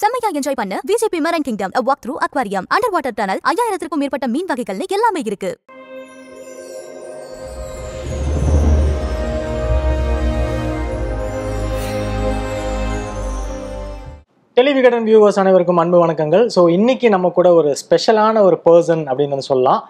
செம்மையா என்ஜாய் பண்ண VGP marine kingdom walk through aquarium under water tunnel ஐயாயிரத்திற்கும் மேற்பட்ட மீன் வகைகள் எல்லாமே இருக்கு டெலிவிகடன் வியூவர்ஸ் அனைவருக்கும் அன்பு வணக்கங்கள் ஸோ இன்னைக்கு நம்ம கூட ஒரு ஸ்பெஷலான ஒரு பர்சன் அப்படின்னு வந்து சொல்லலாம்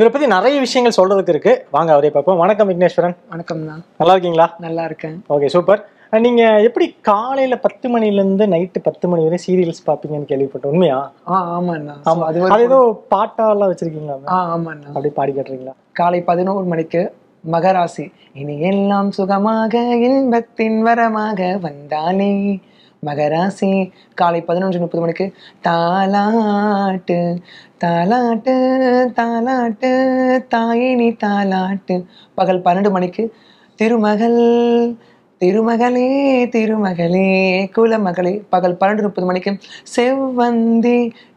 இவரை பத்தி நிறைய விஷயங்கள் சொல்றதுக்கு இருக்கு வாங்க அவரே பார்ப்போம் வணக்கம் விக்னேஸ்வரன் வணக்கம் நல்லா இருக்கீங்களா நல்லா இருக்கேன் ஓகே சூப்பர் நீங்க எப்படி காலையில பத்து மணில இருந்து நைட்டு பத்து மணி வரை சீரியல்ஸ் பாப்பீங்கன்னு கேள்விப்பட்டோம் உண்மையா ஆ ஆமாண்ணா ஆமா அது அது ஏதோ பாட்டாலாம் வச்சிருக்கீங்களா ஆ ஆமாண்ணா அப்படி பாடி கட்டுறீங்களா காலை பதினோரு மணிக்கு மகராசி இனி எல்லாம் சுகமாக இன்பத்தின் வரமாக வந்தானே மகராசி காலை பதினொன்று முப்பது மணிக்கு தாலாட்டு தாலாட்டு தாலாட்டு தாயினி தாலாட்டு பகல் பன்னெண்டு மணிக்கு திருமகள் திருமகளே திருமகளே குலமகளே பகல் பன்னெண்டு முப்பது மணிக்கு செவ்வந்தி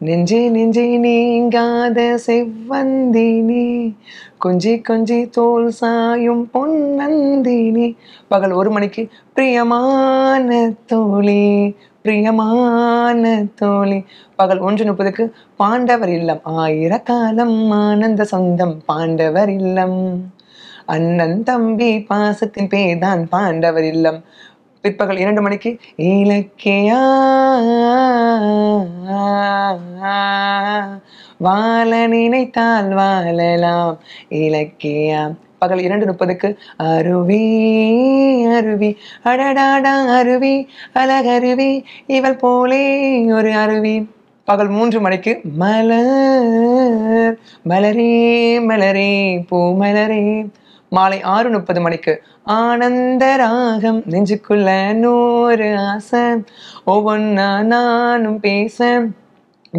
நெஞ்சி நெஞ்சி நீங்காத செவ்வந்தினி கொஞ்சி கொஞ்சி தோல் சாயும் பொன்னந்தினி பகல் ஒரு மணிக்கு பிரியமான தோழி பிரியமான தோழி பகல் ஒன்று முப்பதுக்கு பாண்டவர் இல்லம் ஆயிரக்காலம் ஆனந்த சொந்தம் பாண்டவர் இல்லம் அண்ணன் தம்பி பாசத்தின் பேர்தான் பாண்டவர் இல்லம் பிற்பகல் இரண்டு மணிக்கு இலக்கியா வாழ நினைத்தால் வாழலாம் இலக்கியா பகல் இரண்டு முப்பதுக்கு அருவி அருவி அடடாடா அருவி அழகருவி இவள் போலே ஒரு அருவி பகல் மூன்று மணிக்கு மலர் மலரே மலரே பூ மலரே மாலை ஆறு முப்பது மணிக்கு ஆனந்த ராகம் நெஞ்சுக்குள்ள நூறு ஆசை ஒவ்வொன்னா நானும் பேச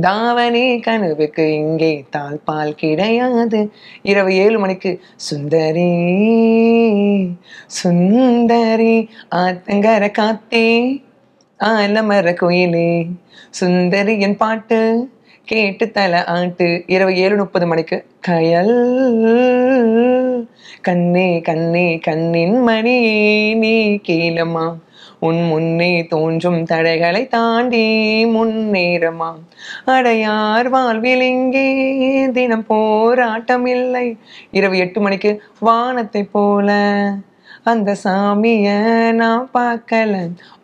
தாவனே கனவுக்கு இங்கே தால் பால் கிடையாது இரவு ஏழு மணிக்கு சுந்தரி சுந்தரி ஆத்தங்கர காத்தே ஆலமர கோயிலே சுந்தரி என் பாட்டு கேட்டு தலை ஆட்டு இரவு ஏழு முப்பது மணிக்கு கயல் கண்ணே கண்ணே கண்ணின் மணி நீ கேளமா உன் முன்னே தோன்றும் தடைகளை தாண்டி முன்னேறமா அடையார் வாழ்வில் இங்கே தினம் போராட்டம் இல்லை இரவு எட்டு மணிக்கு வானத்தை போல அந்த சாமிய நான் பார்க்கல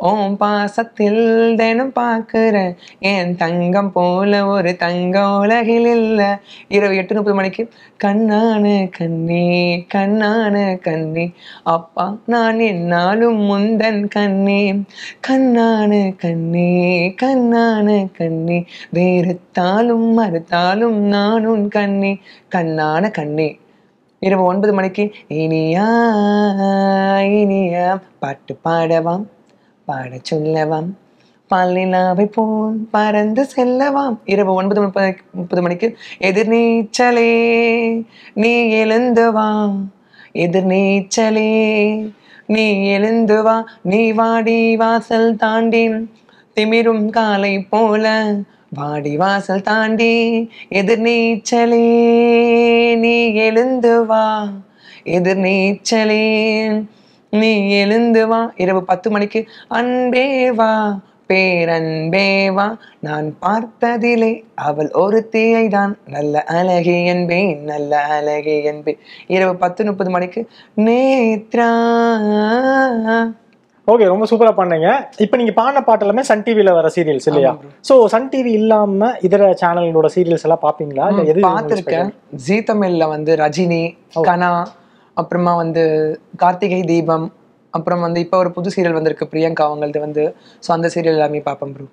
ஓம் பாசத்தில் தினம் பார்க்குறேன் என் தங்கம் போல ஒரு தங்க உலகில் இல்லை இரவு எட்டு முப்பது மணிக்கு கண்ணானு கண்ணி கண்ணானு கண்ணி அப்பா நான் என்னாலும் முந்தன் கண்ணி கண்ணானு கண்ணி கண்ணானு கண்ணே வெறுத்தாலும் மறுத்தாலும் நானும் கண்ணி கண்ணான கண்ணே இரவு ஒன்பது மணிக்கு இனியா இனியா பாட்டு பாடவாம் பாட சொல்லவாம் பல்லினாவை போல் பறந்து செல்லவாம் இரவு ஒன்பது முப்பது முப்பது மணிக்கு எதிர்நீச்சலே நீ எழுந்து வா எதிர்நீச்சலே நீ எழுந்து வா நீ வாடி வாசல் தாண்டி திமிரும் காலை போல வாடி வாசல் தாண்டி எதிர் நீச்சலே நீ எழுந்து வா எதிர் நீச்சலே நீ எழுந்து வா இரவு பத்து மணிக்கு அன்பே வா பேரன்பே வா நான் பார்த்ததிலே அவள் ஒருத்தியை தான் நல்ல அழகி என்பே நல்ல அழகி என்பே இரவு பத்து முப்பது மணிக்கு நேத்ரா ஓகே ரொம்ப சூப்பரா பண்ணுங்க இப்ப நீங்க பாடின பாட்டு எல்லாமே சன் டிவில வர சீரியல்ஸ் இல்லையா சோ சன் டிவி இல்லாம இதர சேனல்களோட சீரியல்ஸ் எல்லாம் பாப்பீங்களா எது பாத்துருக்கேன் ஜி தமிழ்ல வந்து ரஜினி oh. கனா அப்புறமா வந்து கார்த்திகை தீபம் அப்புறம் வந்து இப்ப ஒரு புது சீரியல் வந்திருக்கு பிரியங்கா அவங்களது வந்து சோ அந்த சீரியல் எல்லாமே பாப்பேன் ப்ரோ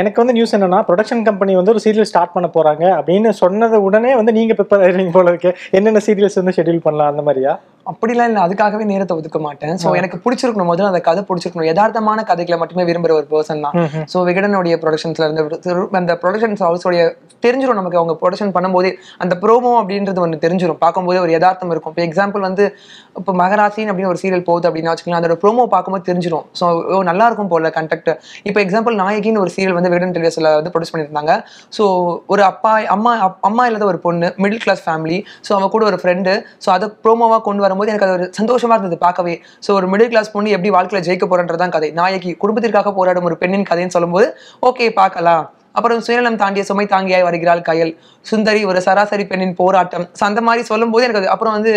எனக்கு வந்து நியூஸ் என்னன்னா ப்ரொடக்ஷன் கம்பெனி வந்து ஒரு சீரியல் ஸ்டார்ட் பண்ண போறாங்க அப்படின்னு சொன்னது உடனே வந்து நீங்க ப்ரிப்பேர் போல இருக்கு என்னென்ன சீரியல்ஸ் வந்து ஷெட்யூல் பண்ணலாம் அந்த மாதிரியா அப்படிலாம் இல்லை அதுக்காகவே நேரத்தை ஒதுக்க மாட்டேன் ஸோ எனக்கு பிடிச்சிருக்கணும் முதல்ல அந்த கதை பிடிச்சிருக்கணும் யதார்த்தமான கதைகளை மட்டுமே விரும்புகிற ஒரு பர்சன் தான் ஸோ விகடனுடைய ப்ரொடக்ஷன்ஸ்ல இருந்து அந்த ப்ரொடக்ஷன்ஸ் ஹவுஸோடைய தெரிஞ்சிடும் நமக்கு அவங்க ப்ரொடக்ஷன் பண்ணும்போது அந்த ப்ரோமோ அப்படின்றது ஒன்று தெரிஞ்சிடும் பார்க்கும்போது ஒரு யதார்த்தம் இருக்கும் இப்போ எக்ஸாம்பிள் வந்து இப்போ மகராசின் அப்படின்னு ஒரு சீரியல் போகுது அப்படின்னா வச்சுக்கலாம் அதோட ப்ரோமோ பார்க்கும்போது தெரிஞ்சிடும் ஸோ நல்லா இருக்கும் போல கண்டக்ட் இப்போ எக்ஸாம்பிள் நாயகின்னு ஒரு சீரியல் வந்து விகடன் டெலிவிஷனில் வந்து ப்ரொடியூஸ் பண்ணியிருந்தாங்க ஸோ ஒரு அப்பா அம்மா அம்மா இல்லாத ஒரு பொண்ணு மிடில் கிளாஸ் ஃபேமிலி ஸோ அவன் கூட ஒரு ஃப்ரெண்டு ஸோ அதை ப்ரோமோவாக கொண்டு வரும் பார்க்கும்போது எனக்கு அது ஒரு சந்தோஷமா இருந்தது பார்க்கவே ஸோ ஒரு மிடில் கிளாஸ் பொண்ணு எப்படி வாழ்க்கையில் ஜெயிக்க போறன்றதான் கதை நாயகி குடும்பத்திற்காக போராடும் ஒரு பெண்ணின் கதைன்னு சொல்லும்போது ஓகே பார்க்கலாம் அப்புறம் சுயநலம் தாண்டிய சுமை தாங்கியாய் வருகிறாள் கயல் சுந்தரி ஒரு சராசரி பெண்ணின் போராட்டம் ஸோ அந்த மாதிரி சொல்லும்போது எனக்கு அப்புறம் வந்து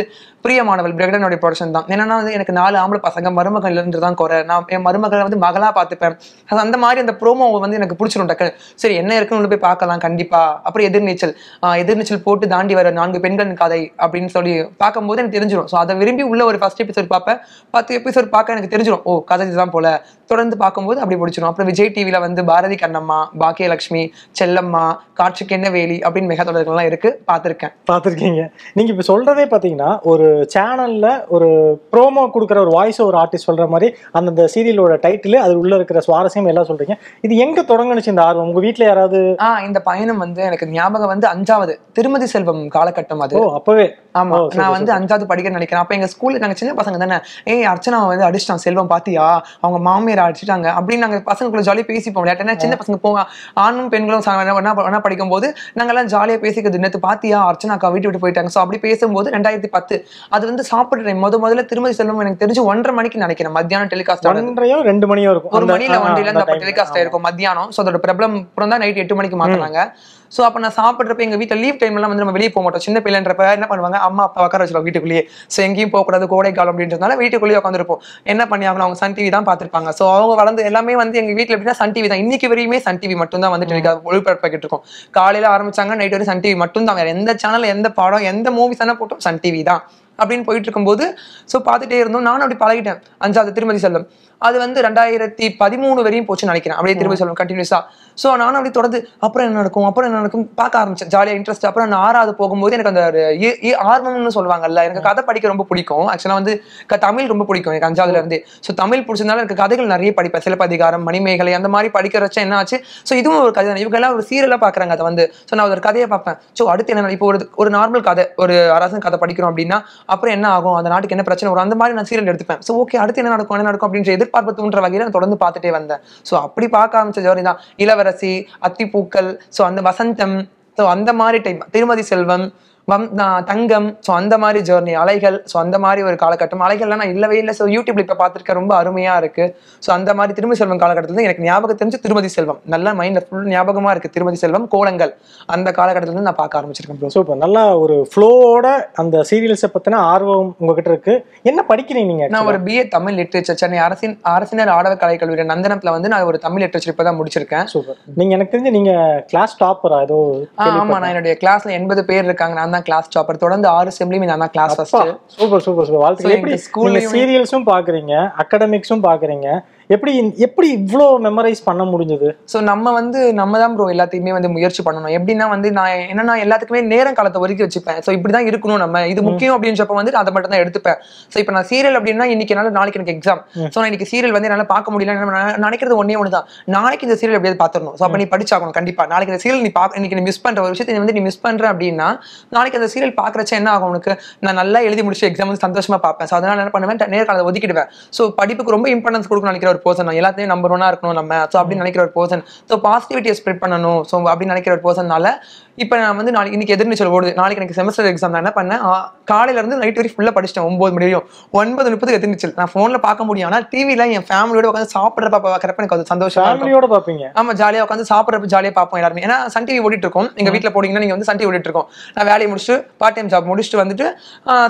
பிரியமானவள் பிரகடனுடைய ப்ரொடக்ஷன் தான் என்னன்னா வந்து எனக்கு நாலு ஆம்பளை பசங்க மருமகள் இருந்து தான் குறை நான் என் மருமகளை வந்து மகளாக பார்த்துப்பேன் அது அந்த மாதிரி அந்த ப்ரோமோ வந்து எனக்கு பிடிச்சிடும் டக்குன்னு சரி என்ன இருக்குன்னு போய் பார்க்கலாம் கண்டிப்பாக அப்புறம் எதிர்நீச்சல் எதிர்நீச்சல் போட்டு தாண்டி வர நான்கு பெண்கள் கதை அப்படின்னு சொல்லி பார்க்கும்போது எனக்கு தெரிஞ்சிடும் ஸோ அதை விரும்பி உள்ள ஒரு ஃபஸ்ட் எபிசோட் பார்ப்பேன் பத்து எபிசோட் பார்க்க எனக்கு தெரிஞ்சிடும் ஓ கதை இதுதான் போல தொடர்ந்து பார்க்கும்போது அப்படி பிடிச்சிடும் அப்புறம் விஜய் டிவியில் வந்து பாரதி கண்ணம்மா பாக்கியலட்சுமி செல்லம்மா காற்றுக்கு என்ன வேலி அப்படின்னு மெகா தொடர்கள்லாம் இருக்குது பார்த்துருக்கேன் பார்த்துருக்கீங்க நீங்கள் இப்போ சொல்கிறதே பார்த்தீங்கன்னா ஒரு சேனலில் ஒரு ப்ரோமோ கொடுக்குற ஒரு வாய்ஸ் ஒரு ஆர்டிஸ்ட் சொல்கிற மாதிரி அந்தந்த சீரியலோட டைட்டில் அது உள்ளே இருக்கிற சுவாரஸ்யம் எல்லாம் சொல்கிறீங்க இது எங்கே தொடங்குனுச்சு இந்த ஆர்வம் உங்கள் வீட்டில் யாராவது ஆ இந்த பயணம் வந்து எனக்கு ஞாபகம் வந்து அஞ்சாவது திருமதி செல்வம் காலகட்டம் அது அப்போவே ஆமாம் நான் வந்து அஞ்சாவது படிக்க நினைக்கிறேன் அப்போ எங்கள் ஸ்கூலில் நாங்கள் சின்ன பசங்க தானே ஏய் அர்ச்சனா வந்து அடிச்சிட்டான் செல்வம் பார்த்தியா அவங்க மாமியார் அடிச்சிட்டாங்க அப்படின்னு நாங்கள் பசங்களுக்கு ஜாலியாக பேசிப்போம் விளையாட்டுனா சின்ன பசங்க போங்க ஆணும் பெண்களும் ஒன்றா படிக்கும்போது நாங்கள்லாம் ஜாலியாக பேசிக்கிறது நேற்று பார்த்தியா அர்ச்சனாக்கா வீட்டு விட்டு போயிட்டாங்க ஸோ அப்படி பேசும்போது ரெண்டாயிரத்தி பத்து அது வந்து சாப்பிடுறேன் முத முதல்ல திருமதி செல்வம் எனக்கு தெரிஞ்சு ஒன்றரை மணிக்கு நினைக்கிறேன் மத்தியானம் டெலிகாஸ்ட் ஒன்றையோ ரெண்டு மணியோ இருக்கும் ஒரு மணியில இருந்து அப்ப டெலிகாஸ்ட் ஆயிருக்கும் மத்தியானம் சோ அதோட பிரபலம் அப்புறம் தான் நைட் எட்டு மணிக்கு மாத்தினாங்க சோ அப்ப நான் சாப்பிடுறப்ப எங்க வீட்டுல லீவ் எல்லாம் வந்து நம்ம வெளியே போக மாட்டோம் சின்ன பிள்ளைன்றப்ப என்ன பண்ணுவாங்க அம்மா அப்பா உட்கார வச்சிருவோம் வீட்டுக்குள்ளேயே ஸோ எங்கேயும் போகக்கூடாது கோடை காலம் அப்படின்றதுனால வீட்டுக்குள்ளேயே உட்காந்துருப்போம் என்ன பண்ணியாங்க அவங்க சன் டிவி தான் பாத்திருப்பாங்க சோ அவங்க வளர்ந்து எல்லாமே வந்து எங்க வீட்டுல எப்படின்னா சன் டிவி தான் இன்னைக்கு வரையுமே சன் டிவி மட்டும் தான் வந்து டெலிகாஸ்ட் ஒளிபரப்பாக்கிட்டு இருக்கும் காலையில ஆரம்பிச்சாங்க நைட் வரைக்கும் சன் டிவி மட்டும் தான் வேற எந்த சேனல் எந்த பாடம் எந்த மூவிஸ் தானே போட்டோம் சன் டிவி தான் அப்படின்னு போயிட்டு இருக்கும்போது ஸோ பார்த்துட்டே இருந்தோம் நானும் அப்படி பழகிட்டேன் அஞ்சாவது திருமதி செல்லம் அது வந்து ரெண்டாயிரத்தி பதிமூணு வரையும் போச்சுன்னு நினைக்கிறேன் அப்படியே திரும்ப சொல்லுவேன் கண்டினியூஸா ஸோ நானும் அப்படி தொடர்ந்து அப்புறம் என்ன நடக்கும் அப்புறம் என்ன நடக்கும் பார்க்க ஆரம்பிச்சேன் ஜாலியாக இன்ட்ரெஸ்ட் அப்புறம் நான் ஆறாவது போகும்போது எனக்கு அந்த ஆர்வம்னு சொல்லுவாங்கல்ல எனக்கு கதை படிக்க ரொம்ப பிடிக்கும் ஆக்சுவலாக வந்து தமிழ் ரொம்ப பிடிக்கும் எனக்கு அஞ்சாவதுல இருந்து ஸோ தமிழ் பிடிச்சிருந்தாலும் எனக்கு கதைகள் நிறைய படிப்பேன் சிலப்பதிகாரம் மணிமேகலை அந்த மாதிரி படிக்கிறச்ச என்ன ஆச்சு ஸோ இதுவும் ஒரு கதை தான் இவங்கெல்லாம் ஒரு சீரியலாக பார்க்குறாங்க அதை வந்து ஸோ நான் ஒரு கதையை பார்ப்பேன் ஸோ அடுத்து என்ன இப்போ ஒரு ஒரு நார்மல் கதை ஒரு அரசன் கதை படிக்கிறோம் அப்படின்னா அப்புறம் என்ன ஆகும் அந்த நாட்டுக்கு என்ன பிரச்சனை வரும் அந்த மாதிரி நான் சீரியல் எடுத்துப்பேன் ஸோ ஓகே அடுத்து என்ன நடக்கும் என்ன நடக்கும் அப்படின்ற எதிர்பார்ப்பு தூண்டுற வகையில் நான் தொடர்ந்து பார்த்துட்டே வந்தேன் ஸோ அப்படி பார்க்க ஆரம்பிச்ச ஜோரி தான் இளவரசி அத்திப்பூக்கள் ஸோ அந்த வசந்தம் ஸோ அந்த மாதிரி டைம் திருமதி செல்வம் வம் தங்கம் ஸோ அந்த மாதிரி ஜேர்னி அலைகள் ஸோ அந்த மாதிரி ஒரு காலகட்டம் அலைகள்லாம் நான் இல்லவே இல்லை ஸோ யூடியூப்ல இப்போ பார்த்துருக்க ரொம்ப அருமையாக இருக்கு ஸோ அந்த மாதிரி திருமதி செல்வம் காலகட்டத்தில் எனக்கு ஞாபகம் தெரிஞ்சு திருமதி செல்வம் நல்லா மைண்ட்ல ஃபுல் ஞாபகமாக இருக்கு திருமதி செல்வம் கோலங்கள் அந்த காலகட்டத்தில் நான் பார்க்க ஆரம்பிச்சிருக்கேன் சூப்பர் நல்லா ஒரு ஃப்ளோவோட அந்த சீரியல்ஸை பற்றின ஆர்வம் உங்ககிட்ட இருக்கு என்ன படிக்கிறீங்க நீங்கள் நான் ஒரு பிஏ தமிழ் லிட்ரேச்சர் சென்னை அரசின் அரசினர் ஆடவ கலைக்கல்லூரி நந்தனத்தில் வந்து நான் ஒரு தமிழ் லிட்ரேச்சர் இப்போ தான் முடிச்சிருக்கேன் சூப்பர் நீங்கள் எனக்கு தெரிஞ்சு நீங்கள் கிளாஸ் டாப்பரா ஏதோ ஆமாம் நான் என்னுடைய கிளாஸில் எண்பது பேர் இருக்காங்க நான் தான் அண்ணா கிளாஸ் டாப்பர் தொடர்ந்து ஆறு செம்லயும் நான் கிளாஸ் சூப்பர் சூப்பர் சூப்பர் வாழ்த்துக்கள் எப்படி ஸ்கூல்ல சீரியல்ஸும் பாக்குறீங்க அகாடமிக்ஸும் பாக்குறீங்க எப்படி எப்படி இவ்வளோ மெமரைஸ் பண்ண முடிஞ்சது ஸோ நம்ம வந்து நம்ம தான் ப்ரோ எல்லாத்தையுமே வந்து முயற்சி பண்ணணும் எப்படின்னா வந்து நான் என்னன்னா எல்லாத்துக்குமே நேரம் காலத்தை ஒதுக்கி வச்சுப்பேன் ஸோ இப்படி தான் இருக்கணும் நம்ம இது முக்கியம் அப்படின்றப்ப வந்து அதை மட்டும் தான் எடுத்துப்பேன் ஸோ இப்போ நான் சீரியல் அப்படின்னா இன்னைக்கு என்னால் நாளைக்கு எனக்கு எக்ஸாம் ஸோ நான் இன்னைக்கு சீரியல் வந்து என்னால் பார்க்க முடியல நினைக்கிறது ஒன்னே ஒன்று தான் நாளைக்கு இந்த சீரியல் எப்படியாவது பார்த்துடணும் ஸோ அப்போ நீ படிச்சாகணும் கண்டிப்பாக நாளைக்கு இந்த சீரியல் நீ பார்க்க இன்னைக்கு நீ மிஸ் பண்ணுற ஒரு விஷயத்தை வந்து நீ மிஸ் பண்ணுற அப்படின்னா நாளைக்கு அந்த சீரியல் பார்க்குறச்ச என்ன ஆகும் உனக்கு நான் நல்லா எழுதி முடிச்சு எக்ஸாம் வந்து சந்தோஷமாக பார்ப்பேன் ஸோ அதனால் என்ன பண்ணுவேன் காலத்தை ஒதுக்கிடுவேன் ஸோ படிப்புக்கு ரொம்ப இம்பார்ட்டன்ஸ் கொடுக்கணும் நினைக்கிற ஒரு ஒரு பர்சன் எல்லாத்தையும் நம்பர் ஒன்னா இருக்கணும் நம்ம ஸோ அப்படின்னு நினைக்கிற ஒரு பர்சன் ஸோ பாசிட்டிவிட்டியை ஸ்ப்ரெட் பண்ணணும் ஸோ அப்படின்னு நினைக்கிற ஒரு பர்சன்னால இப்போ நான் வந்து நாளைக்கு இன்னைக்கு எதிர்நீச்சல் ஓடுது நாளைக்கு எனக்கு செமஸ்டர் எக்ஸாம் நான் என்ன பண்ணேன் காலையிலேருந்து நைட் வரைக்கும் ஃபுல்லாக படிச்சிட்டேன் ஒன்பது மணி ஒன்பது முப்பது எதிர்நீச்சல் நான் ஃபோனில் பார்க்க முடியும் ஆனால் டிவியில் என் ஃபேமிலியோட உட்காந்து சாப்பிட்றப்ப பார்க்குறப்ப எனக்கு அது சந்தோஷம் ஃபேமிலியோட பார்ப்பீங்க ஆமாம் ஜாலியாக உட்காந்து சாப்பிட்றப்ப ஜாலியாக பார்ப்போம் எல்லாருமே ஏன்னா சன் டிவி ஓடிட்டு இருக்கோம் எங்கள் வீட்டில் போனீங்கன்னா நீங்கள் வந்து சன் டிவி ஓடிட்டு இருக்கோம் நான் வேலையை முடிச்சுட்டு பார்ட் டைம் ஜாப் முடிச்சுட்டு வந்துட்டு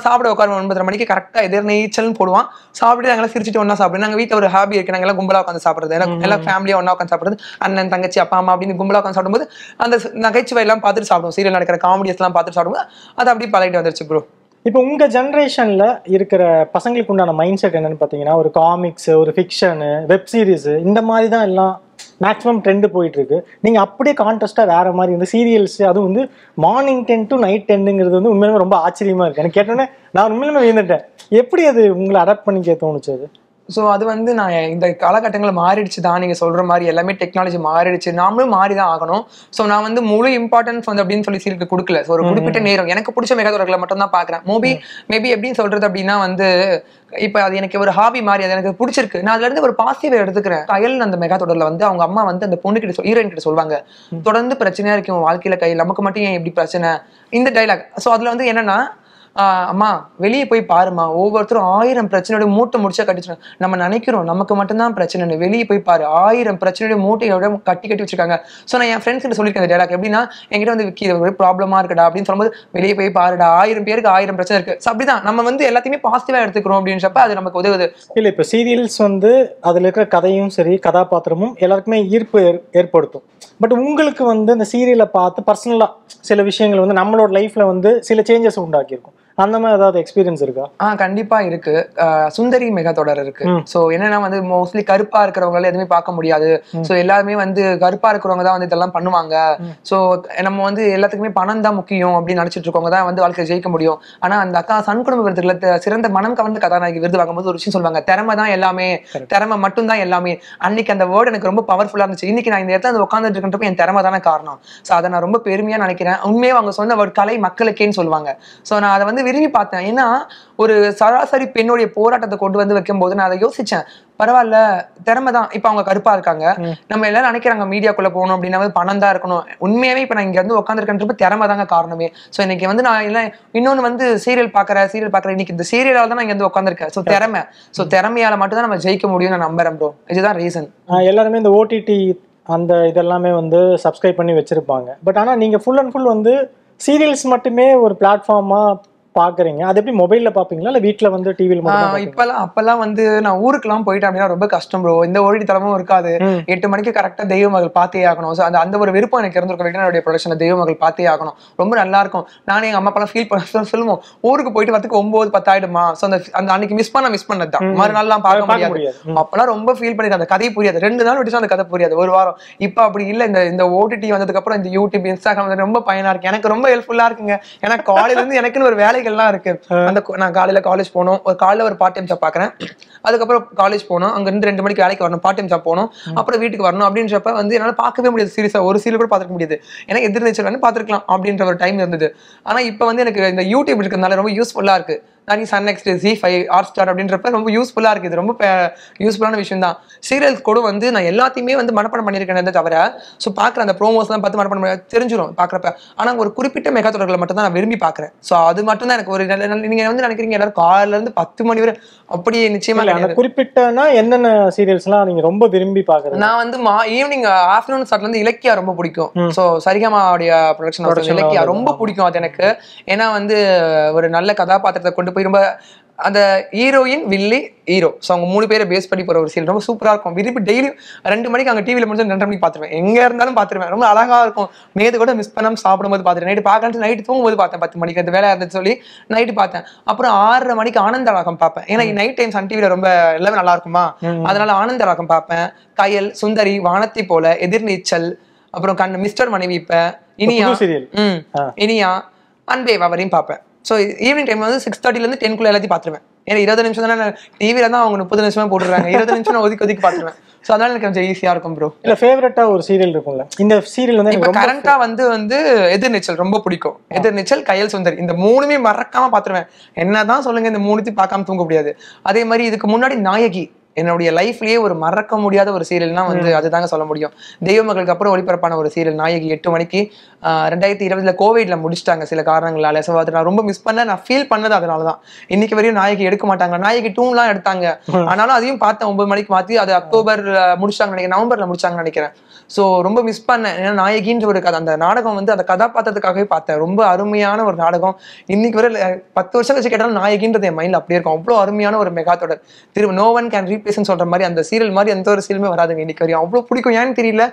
சாப்பிட உட்காருவோம் ஒன்பதரை மணிக்கு கரெக்டாக எதிர்நீச்சல்னு போடுவான் சாப்பிட்டு நாங்களாம் சிரிச்சிட்டு ஒன்றா சாப்பிடுவோம் நாங்கள் வீட்டில் ஒரு ஹாபி இருக்குது நாங்கள் எல்லாம் கும்பலாக உட்காந்து சாப்பிட்றது எல்லாம் எல்லாம் ஃபேமிலியாக ஒன்றா உட்காந்து சாப்பிட்றது அண்ணன் தங்கச்சி அப்பா அம்மா அப்படின்னு கும்பலாக உட்காந்து சாப்பிடும்போது அந்த நகைச்சுவை எல்லாம் பார்த்து பார்த்துட்டு சாப்பிடுவோம் சீரியல் நடக்கிற எல்லாம் பார்த்துட்டு சாப்பிடுவோம் அது அப்படியே பழகிட்டு வந்துருச்சு ப்ரோ இப்போ உங்க ஜென்ரேஷன்ல இருக்கிற பசங்களுக்கு உண்டான மைண்ட் செட் என்னன்னு பாத்தீங்கன்னா ஒரு காமிக்ஸ் ஒரு ஃபிக்ஷனு வெப் சீரிஸ் இந்த மாதிரி தான் எல்லாம் மேக்ஸிமம் ட்ரெண்டு போயிட்டு இருக்கு நீங்க அப்படியே கான்ட்ரஸ்டா வேற மாதிரி இந்த சீரியல்ஸ் அதுவும் வந்து மார்னிங் டென் டு நைட் டென்னுங்கிறது வந்து உண்மையிலுமே ரொம்ப ஆச்சரியமா இருக்கு எனக்கு கேட்டோன்னே நான் உண்மையிலுமே வந்துட்டேன் எப்படி அது உங்களை அடாப்ட் பண்ணிக்க தோணுச்சு அது ஸோ அது வந்து நான் இந்த காலகட்டங்கள் மாறிடுச்சு தான் நீங்கள் சொல்கிற மாதிரி எல்லாமே டெக்னாலஜி மாறிடுச்சு நாமளும் மாறி தான் ஆகணும் ஸோ நான் வந்து முழு இம்பார்ட்டன்ஸ் வந்து அப்படின்னு சொல்லி சீருக்கு கொடுக்கல ஸோ ஒரு குறிப்பிட்ட நேரம் எனக்கு பிடிச்ச மெகாதோரர்களை மட்டும் தான் பார்க்குறேன் மூவி மேபி எப்படின்னு சொல்கிறது அப்படின்னா வந்து இப்போ அது எனக்கு ஒரு ஹாபி மாதிரி அது எனக்கு பிடிச்சிருக்கு நான் அதுலேருந்து ஒரு பாசிட்டிவ் எடுத்துக்கிறேன் கையல் அந்த மெகா தொடரில் வந்து அவங்க அம்மா வந்து அந்த பொண்ணு கிட்ட ஹீரோயின் கிட்ட சொல்லுவாங்க தொடர்ந்து பிரச்சனையாக இருக்கும் வாழ்க்கையில் கையில் நமக்கு மட்டும் ஏன் எப்படி பிரச்சனை இந்த டைலாக் ஸோ அதில் வந்து என்னன்னா அம்மா வெளியே போய் பாருமா ஒவ்வொருத்தரும் ஆயிரம் பிரச்சனையோட மூட்டை முடிச்சா கட்டிச்சிருக்காங்க நம்ம நினைக்கிறோம் நமக்கு மட்டும்தான் பிரச்சனை வெளியே போய் பாரு ஆயிரம் பிரச்சனையோட மூட்டையோட கட்டி கட்டி வச்சிருக்காங்க ஸோ நான் என் ஃப்ரெண்ட்ஸ் கிட்ட சொல்லியிருக்கேன் இந்த டேடாக்கு எப்படின்னா என்கிட்ட வந்து விக்கி ஒரு ப்ராப்ளமா இருக்கடா அப்படின்னு சொல்லும்போது வெளியே போய் பாருடா ஆயிரம் பேருக்கு ஆயிரம் பிரச்சனை இருக்கு அப்படிதான் நம்ம வந்து எல்லாத்தையுமே பாசிட்டிவா எடுத்துக்கிறோம் அப்படின்றப்ப அது நமக்கு உதவுது இல்ல இப்ப சீரியல்ஸ் வந்து அதுல இருக்கிற கதையும் சரி கதாபாத்திரமும் எல்லாருக்குமே ஈர்ப்பு ஏற்படுத்தும் பட் உங்களுக்கு வந்து இந்த சீரியலை பார்த்து பர்சனலாக சில விஷயங்கள் வந்து நம்மளோட லைஃப்பில் வந்து சில சேஞ்சஸ் உண்டாக்கியிருக்கும் அந்த மாதிரி ஏதாவது எக்ஸ்பீரியன்ஸ் இருக்கா ஆ கண்டிப்பா இருக்கு சுந்தரி மெகா தொடர் இருக்கு ஸோ என்னன்னா வந்து மோஸ்ட்லி கருப்பா இருக்கிறவங்களால எதுவுமே பார்க்க முடியாது சோ எல்லாருமே வந்து கருப்பா இருக்கிறவங்க தான் வந்து இதெல்லாம் பண்ணுவாங்க சோ நம்ம வந்து எல்லாத்துக்குமே பணம் தான் முக்கியம் அப்படின்னு நினைச்சிட்டு இருக்கவங்க தான் வந்து வாழ்க்கை ஜெயிக்க முடியும் ஆனா அந்த அக்கா சன் குடும்ப விருதுல சிறந்த மனம் கவர்ந்த கதாநாயகி விருது வாங்கும்போது ஒரு விஷயம் சொல்லுவாங்க திறமை தான் எல்லாமே திறமை மட்டும் தான் எல்லாமே அன்னைக்கு அந்த வேர்டு எனக்கு ரொம்ப பவர்ஃபுல்லா இருந்துச்சு இன்னைக்கு நான் இந்த இடத்துல அந்த உட்காந்துட்டு இருக்கின்றப்ப என் திறமை தானே காரணம் சோ அதை நான் ரொம்ப பெருமையா நினைக்கிறேன் உண்மையே அவங்க சொன்ன ஒரு கலை மக்களுக்கேன்னு சொல்லுவாங்க சோ நான் அதை வந்து வந்து விரும்பி பார்த்தேன் ஏன்னா ஒரு சராசரி பெண்ணுடைய போராட்டத்தை கொண்டு வந்து வைக்கும்போது நான் அதை யோசிச்சேன் பரவாயில்ல திறமை தான் இப்போ அவங்க கருப்பா இருக்காங்க நம்ம எல்லாரும் நினைக்கிறாங்க மீடியாக்குள்ள போகணும் அப்படின்னா வந்து பணம் தான் இருக்கணும் உண்மையாவே இப்போ நான் இங்க வந்து உட்காந்துருக்கேன்றப்ப திறமை தாங்க காரணமே ஸோ இன்னைக்கு வந்து நான் எல்லாம் இன்னொன்று வந்து சீரியல் பாக்குற சீரியல் பாக்குற இன்னைக்கு இந்த சீரியலால் தான் நான் இங்க வந்து உட்காந்துருக்கேன் ஸோ திறமை ஸோ திறமையால மட்டும் தான் நம்ம ஜெயிக்க முடியும் நான் நம்புறேன் ப்ரோ இதுதான் ரீசன் எல்லாருமே இந்த ஓடிடி அந்த இதெல்லாமே வந்து சப்ஸ்கிரைப் பண்ணி வச்சிருப்பாங்க பட் ஆனால் நீங்கள் ஃபுல் அண்ட் ஃபுல் வந்து சீரியல்ஸ் மட்டுமே ஒரு பிளாட்ஃபார்மாக பாக்குறீங்க அது எப்படி மொபைல்ல பாப்பீங்களா இல்ல வீட்டுல வந்து டிவில இப்பெல்லாம் அப்பெல்லாம் வந்து நான் ஊருக்குலாம் போயிட்டேன் அப்படின்னா ரொம்ப கஷ்டம் ப்ரோ இந்த ஓடி தளமும் இருக்காது எட்டு மணிக்கு கரெக்டா தெய்வ மகள் பார்த்தே ஆகணும் ஸோ அந்த அந்த ஒரு விருப்பம் எனக்கு இருந்திருக்கும் என்னுடைய ப்ரொடக்ஷன் தெய்வ மகள் பார்த்தே ஆகணும் ரொம்ப நல்லா இருக்கும் நானும் எங்க அம்மா அப்பெல்லாம் ஃபீல் பண்ண சொல்லுவோம் ஊருக்கு போயிட்டு வரதுக்கு ஒன்பது பத்தாயிடுமா ஸோ அந்த அந்த அன்னைக்கு மிஸ் பண்ண மிஸ் பண்ணதான் மறுநாள் மறுநாள்லாம் பார்க்க முடியாது அப்பெல்லாம் ரொம்ப ஃபீல் பண்ணிட்டு அந்த கதை புரியாது ரெண்டு நாள் விட்டு அந்த கதை புரியாது ஒரு வாரம் இப்போ அப்படி இல்லை இந்த இந்த ஓடிடி வந்ததுக்கு அப்புறம் இந்த யூடியூப் இன்ஸ்டாகிராம் ரொம்ப பயனா இருக்கு எனக்கு ரொம்ப ஹெல்ப்ஃபுல்லா இருக்குங்க ஏன்னா காலேஜ் இருந்து எனக்குன்னு ஒரு வேலை வேலைகள்லாம் இருக்கு அந்த நான் காலையில காலேஜ் போனோம் ஒரு காலையில ஒரு பார்ட் டைம் ஜாப் பாக்குறேன் அதுக்கப்புறம் காலேஜ் போனோம் அங்க இருந்து ரெண்டு மணிக்கு வேலைக்கு வரணும் பார்ட் டைம் ஜாப் போனோம் அப்புறம் வீட்டுக்கு வரணும் அப்படின்றப்ப வந்து என்னால பார்க்கவே முடியாது சீரியஸா ஒரு சீரியல் கூட பாத்துக்க முடியாது ஏன்னா எதிர்நீச்சல் பாத்துக்கலாம் அப்படின்ற ஒரு டைம் இருந்தது ஆனா இப்ப வந்து எனக்கு இந்த யூடியூப் இருக்கிறதுனால ரொம்ப யூஸ்ஃபுல்லா இருக்கு தனி Sun next Zee five or Star அப்படின்றப்ப ரொம்ப யூஸ்ஃபுல்லாக இருக்குது ரொம்ப யூஸ்ஃபுல்லான விஷயம் தான் சீரியல்ஸ் கூட வந்து நான் எல்லாத்தையுமே வந்து மனப்பணம் பண்ணியிருக்கேன் தவிர ஸோ பார்க்குற அந்த ப்ரோமோஸ்லாம் பார்த்து மனப்பணம் பண்ண தெரிஞ்சிடும் பார்க்குறப்ப ஆனால் ஒரு குறிப்பிட்ட மெகா தொடர்களை மட்டும் தான் நான் விரும்பி பார்க்குறேன் ஸோ அது மட்டும் தான் எனக்கு ஒரு நீங்கள் வந்து நினைக்கிறீங்க எல்லாரும் இருந்து பத்து மணி வரை அப்படியே நிச்சயமாக குறிப்பிட்டனா என்னென்ன சீரியல்ஸ்லாம் நீங்கள் ரொம்ப விரும்பி பார்க்குறேன் நான் வந்து மா ஈவினிங் ஆஃப்டர்நூன் ஸ்டார்ட்லேருந்து இலக்கியா ரொம்ப பிடிக்கும் ஸோ சரிகமாவுடைய ப்ரொடக்ஷன் இலக்கியா ரொம்ப பிடிக்கும் அது எனக்கு ஏன்னா வந்து ஒரு நல்ல கதாபாத்திரத்தை கொண்டு கொண்டு போய் ரொம்ப அந்த ஹீரோயின் வில்லி ஹீரோ ஸோ அவங்க மூணு பேரை பேஸ் பண்ணி போகிற ஒரு சீன் ரொம்ப சூப்பராக இருக்கும் விரும்பி டெய்லி ரெண்டு மணிக்கு அங்கே டிவியில் முடிஞ்சு ரெண்டு மணிக்கு பார்த்துருவேன் எங்கே இருந்தாலும் பார்த்துருவேன் ரொம்ப அழகாக இருக்கும் மேது கூட மிஸ் பண்ணாமல் சாப்பிடும்போது பார்த்துருவேன் நைட்டு பார்க்கலான்னு நைட்டு போது பார்த்தேன் பத்து மணிக்கு அந்த வேலை இருந்துச்சு சொல்லி நைட்டு பார்த்தேன் அப்புறம் ஆறரை மணிக்கு ஆனந்த அழகம் பார்ப்பேன் ஏன்னா நைட் டைம் சன் டிவியில் ரொம்ப எல்லாமே நல்லா இருக்குமா அதனால ஆனந்த அழகம் பார்ப்பேன் கயல் சுந்தரி வானத்தை போல எதிர்நீச்சல் அப்புறம் கண் மிஸ்டர் மனைவி இப்போ இனியா இனியா அன்பே அவரையும் பார்ப்பேன் ஸோ ஈவினிங் டைம் வந்து சிக்ஸ் தேர்ட்டிலேருந்து டென்க்குள்ளே எல்லாத்தையும் பார்த்துருவேன் ஏன்னா இருபது நிமிஷம் தானே டிவியில் தான் அவங்க முப்பது நிமிஷமே போட்டுருக்காங்க இருபது நிமிஷம் நான் ஒதுக்கி ஒதுக்கி பார்த்துருவேன் ஸோ அதனால எனக்கு கொஞ்சம் ஈஸியாக இருக்கும் ப்ரோ இல்லை ஃபேவரட்டாக ஒரு சீரியல் இருக்கும்ல இந்த சீரியல் வந்து இப்போ கரண்டாக வந்து வந்து எதிர்நீச்சல் ரொம்ப பிடிக்கும் எதிர்நீச்சல் கையல் சுந்தர் இந்த மூணுமே மறக்காம பார்த்துருவேன் என்ன தான் சொல்லுங்க இந்த மூணுத்தையும் பார்க்காம தூங்க முடியாது அதே மாதிரி இதுக்கு முன்னாடி நாயகி என்னுடைய லைஃப்லயே ஒரு மறக்க முடியாத ஒரு சீரியல்னா வந்து அதுதாங்க சொல்ல முடியும் தெய்வ மகளுக்கு அப்புறம் ஒளிபரப்பான ஒரு சீரியல் நாயகி எட்டு மணிக்கு ரெண்டாயிரத்தி இருபதுல கோவிட்ல முடிச்சிட்டாங்க சில காரணங்களால சோ அதை நான் ரொம்ப மிஸ் பண்ண நான் ஃபீல் பண்ணது அதனால தான் இன்னைக்கு வரையும் நாயகி எடுக்க மாட்டாங்க நாயகி எல்லாம் எடுத்தாங்க ஆனாலும் அதையும் பார்த்தேன் ஒன்பது மணிக்கு மாத்தி அது அக்டோபர்ல முடிச்சாங்க நினைக்கிறேன் நவம்பர்ல முடிச்சாங்கன்னு நினைக்கிறேன் ஸோ ரொம்ப மிஸ் பண்ணேன் ஏன்னா நாயகின்ற ஒரு கதை அந்த நாடகம் வந்து அந்த கதாபாத்திரத்துக்காகவே பார்த்தேன் ரொம்ப அருமையான ஒரு நாடகம் இன்னைக்கு வரை பத்து வருஷம் கழிச்சு கேட்டாலும் நாயகின்றது என் மைண்டில் அப்படியே இருக்கும் அவ்வளோ அருமையான ஒரு மெகா தொடர் திரு நோ கேன் ரீப்ளேஸ்னு சொல்கிற மாதிரி அந்த சீரியல் மாதிரி எந்த ஒரு சீரியலுமே வராதுங்க இன்னைக்கு வரையும் அவ்வளோ பிடிக்கும் ஏன்னு தெரியல